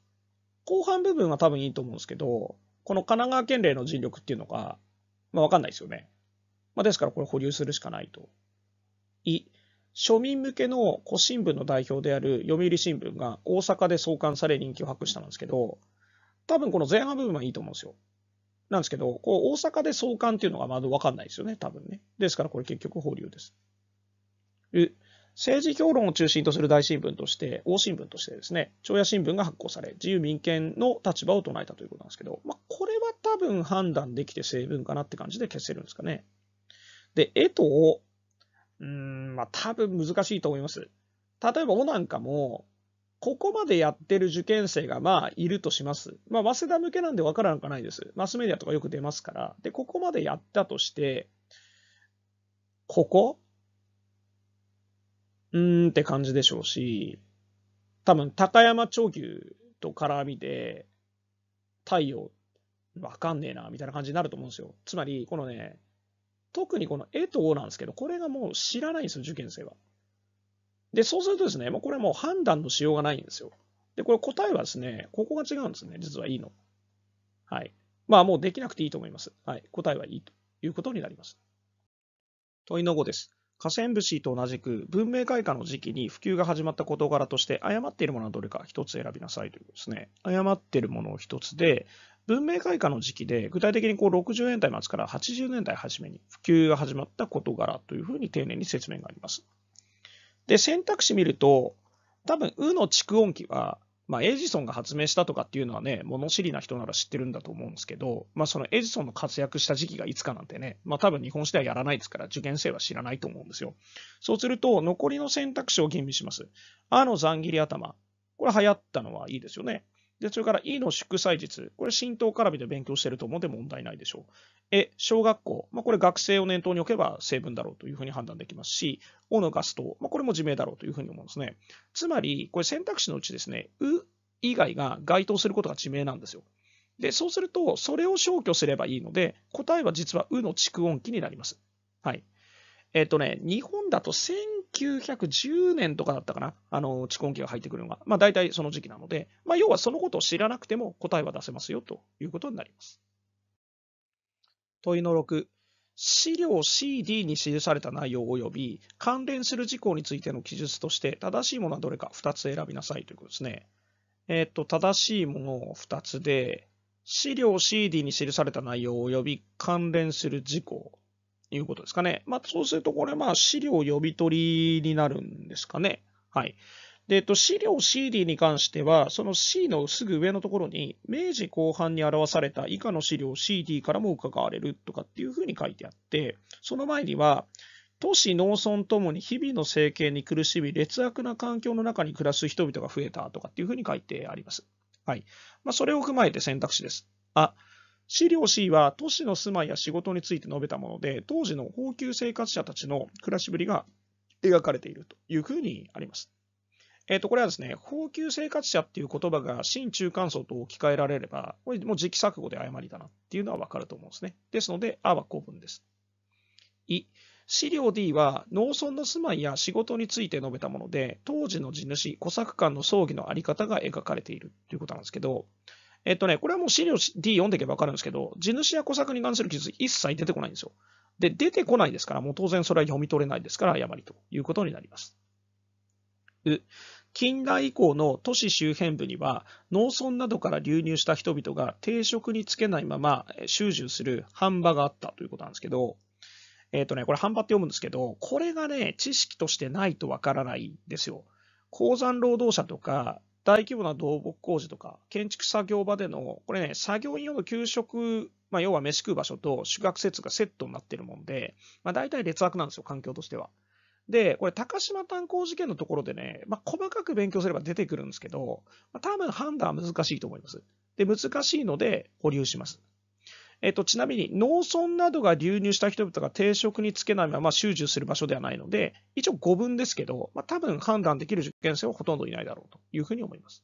後半部分は多分いいと思うんですけど、この神奈川県令の尽力っていうのがまあ、わかんないですよね。まあ、ですからこれ保留するしかないと。い、庶民向けの古新聞の代表である読売新聞が大阪で創刊され人気を博したんですけど、多分この前半部分はいいと思うんですよ。なんですけど、こう大阪で創刊っていうのがまだわかんないですよね、多分ね。ですからこれ結局保留です。政治評論を中心とする大新聞として、大新聞としてですね、朝野新聞が発行され、自由民権の立場を唱えたということなんですけど、まあ、これは多分判断できて成分かなって感じで消せるんですかね。で、えと、うん、まあ、多分難しいと思います。例えば、おなんかも、ここまでやってる受験生がまあいるとします。まあ、早稲田向けなんでわからんかないです。マスメディアとかよく出ますから。で、ここまでやったとして、ここうーんって感じでしょうし、多分高山長牛と絡みで、太陽、わかんねえな、みたいな感じになると思うんですよ。つまり、このね、特にこの絵と O なんですけど、これがもう知らないんですよ、受験生は。で、そうするとですね、もうこれはもう判断のしようがないんですよ。で、これ答えはですね、ここが違うんですね、実はいいの。はい。まあもうできなくていいと思います。はい。答えはいいということになります。問いの5です。河川節と同じく文明開化の時期に普及が始まった事柄として誤っているものはどれか一つ選びなさいというですね誤っているものを一つで文明開化の時期で具体的にこう60年代末から80年代初めに普及が始まった事柄というふうに丁寧に説明があります。で選択肢見ると多分「う」の蓄音機はまあ、エジソンが発明したとかっていうのはね、物知りな人なら知ってるんだと思うんですけど、まあ、そのエジソンの活躍した時期がいつかなんてね、まあ、多分日本史ではやらないですから、受験生は知らないと思うんですよ。そうすると、残りの選択肢を吟味します。あの残切り頭。これ流行ったのはいいですよね。で、それから E の祝祭日。これ、神道らみで勉強してると思うので問題ないでしょう。え、小学校。まあ、これ、学生を念頭に置けば成分だろうというふうに判断できますし、O のガスト。まあ、これも自明だろうというふうに思うんですね。つまり、これ選択肢のうちですね、う以外が該当することが自明なんですよ。で、そうすると、それを消去すればいいので、答えは実はうの蓄音機になります。はい。えっ、とね、日本だと1910年とかだったかな、あの、蓄音機が入ってくるのが、まあ大体その時期なので、まあ要はそのことを知らなくても答えは出せますよということになります。問いの6、資料 CD に記された内容及び関連する事項についての記述として正しいものはどれか2つ選びなさいということですね。えっ、と、正しいものを2つで、資料 CD に記された内容及び関連する事項。いうことですかね。まあ、そうすると、これ、まあ、資料呼び取りになるんですかね。はい。で、えっと、資料 CD に関しては、その C のすぐ上のところに、明治後半に表された以下の資料 CD からも伺われるとかっていうふうに書いてあって、その前には、都市、農村ともに日々の政権に苦しみ、劣悪な環境の中に暮らす人々が増えたとかっていうふうに書いてあります。はい。まあ、それを踏まえて選択肢です。あ、資料 C は都市の住まいや仕事について述べたもので、当時の高級生活者たちの暮らしぶりが描かれているというふうにあります。えっ、ー、と、これはですね、高級生活者っていう言葉が新中間層と置き換えられれば、これもう時期錯誤で誤りだなっていうのはわかると思うんですね。ですので、あは古文です。い、資料 D は農村の住まいや仕事について述べたもので、当時の地主、小作官の葬儀のあり方が描かれているということなんですけど、えっとね、これはもう資料 D 読んでいけばわかるんですけど、地主や小作に関する記述一切出てこないんですよ。で、出てこないですから、もう当然それは読み取れないですから、誤りということになります。近代以降の都市周辺部には農村などから流入した人々が定職につけないまま収集する販売があったということなんですけど、えっ、ー、とね、これ販売って読むんですけど、これがね、知識としてないとわからないんですよ。鉱山労働者とか、大規模な土木工事とか、建築作業場での、これね、作業員用の給食、まあ、要は飯食う場所と宿泊施設がセットになってるもんで、まあ、大体劣悪なんですよ、環境としては。で、これ、高島炭鉱事件のところでね、まあ、細かく勉強すれば出てくるんですけど、まあ、多分判断は難しいと思います。で、難しいので保留します。えっと、ちなみに農村などが流入した人々が定職につけないまま集中する場所ではないので、一応語文ですけど、まあ、多分判断できる受験生はほとんどいないだろうというふうに思います。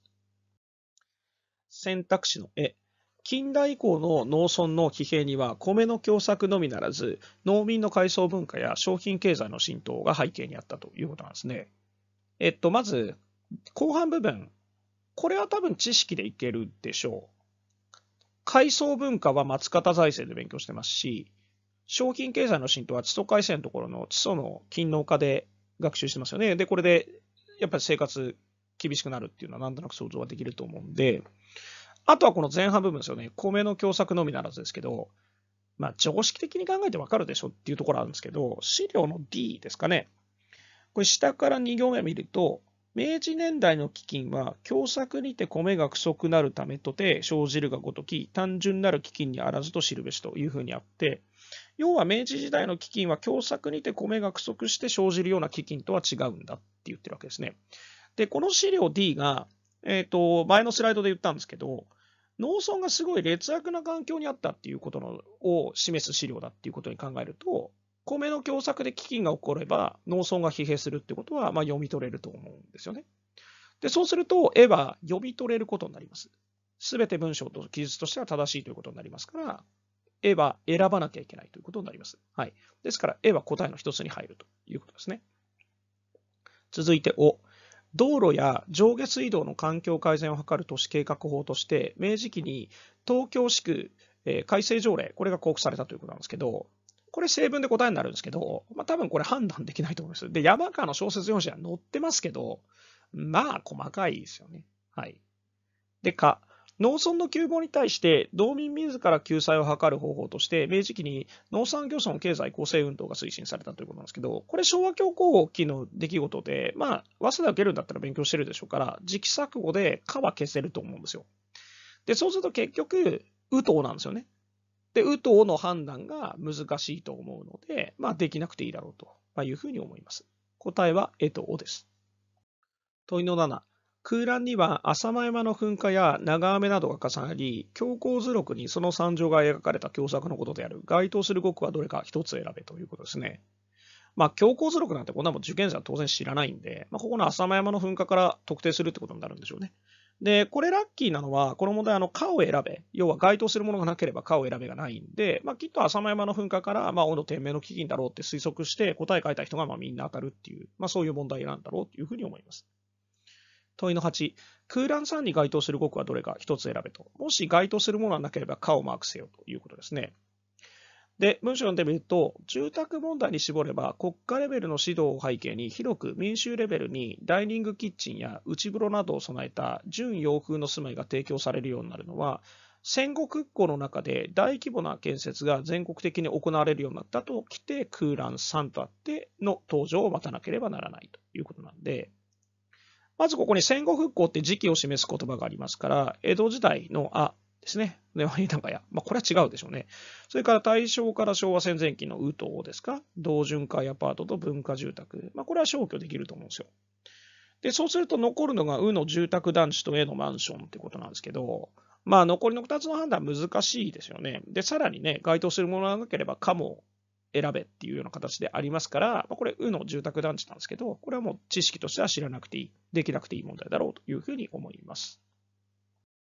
選択肢の絵。近代以降の農村の疲弊には米の凶作のみならず農民の階層文化や商品経済の浸透が背景にあったということなんですね。えっと、まず後半部分これは多分知識でいけるでしょう。階層文化は松方財政で勉強してますし、商品経済の浸透は地層改正のところの地層の勤労化で学習してますよね。で、これでやっぱり生活厳しくなるっていうのはなんとなく想像はできると思うんで、あとはこの前半部分ですよね。米の共作のみならずですけど、まあ常識的に考えてわかるでしょっていうところあるんですけど、資料の D ですかね。これ下から2行目見ると、明治年代の飢饉は、凶作にて米が不足なるためとて生じるがごとき、単純なる飢饉にあらずと知るべしというふうにあって、要は明治時代の飢饉は凶作にて米が不足して生じるような飢饉とは違うんだって言ってるわけですね。で、この資料 D が、えっ、ー、と、前のスライドで言ったんですけど、農村がすごい劣悪な環境にあったっていうことのを示す資料だっていうことに考えると、米の共作で飢饉が起これば、農村が疲弊するってことは、まあ、読み取れると思うんですよね。で、そうすると、絵は読み取れることになります。すべて文章と記述としては正しいということになりますから、絵は選ばなきゃいけないということになります。はい。ですから、絵は答えの一つに入るということですね。続いて、お。道路や上下水道の環境改善を図る都市計画法として、明治期に東京市区、え改正条例、これが公布されたということなんですけど、これ成分で答えになるんですけど、まあ、多分これ判断できないと思います。で、山川の小説用紙は載ってますけど、まあ細かいですよね。はい。で、か、農村の窮乏に対して道民自ら救済を図る方法として明治期に農産漁村経済構成運動が推進されたということなんですけどこれ昭和恐慌期の出来事でまあ早稲田受けるんだったら勉強してるでしょうから時期錯誤で「蚊は消せると思うんですよ。でそうすると結局「うとう」なんですよね。で、うとうの判断が難しいと思うので、まあ、できなくていいだろうと、まいうふうに思います。答えは、えとおです。問いの7。空欄には浅間山の噴火や長雨などが重なり、強行図録にその惨状が描かれた狭作のことである。該当する語句はどれか一つ選べということですね。まあ、強行図録なんてこんなもん受験者は当然知らないんで、まあ、ここの浅間山の噴火から特定するってことになるんでしょうね。で、これラッキーなのは、この問題、あの、蚊を選べ。要は該当するものがなければ蚊を選べがないんで、まあ、きっと浅間山の噴火から、まあ、温度天迷の基金だろうって推測して、答え書いた人が、まあ、みんな当たるっていう、まあ、そういう問題なんだろうというふうに思います。問いの8、空欄3に該当する語句はどれか1つ選べと。もし該当するものがなければ、蚊をマークせよということですね。で、文章を読んでみると、住宅問題に絞れば、国家レベルの指導を背景に、広く民衆レベルにダイニングキッチンや内風呂などを備えた純洋風の住まいが提供されるようになるのは、戦後復興の中で大規模な建設が全国的に行われるようになったときて、空欄3とあっての登場を待たなければならないということなんで、まずここに戦後復興って時期を示す言葉がありますから、江戸時代の、あ、ですね。で、ワニ長屋。まあ、これは違うでしょうね。それから大正から昭和戦前期の宇都ですか。同潤会アパートと文化住宅。まあ、これは消去できると思うんですよ。で、そうすると残るのが、うの住宅団地と A のマンションってことなんですけど、まあ、残りの2つの判断難しいですよね。で、さらにね、該当するものがなければ、かも選べっていうような形でありますから、まあ、これ、うの住宅団地なんですけど、これはもう知識としては知らなくていい、できなくていい問題だろうというふうに思います。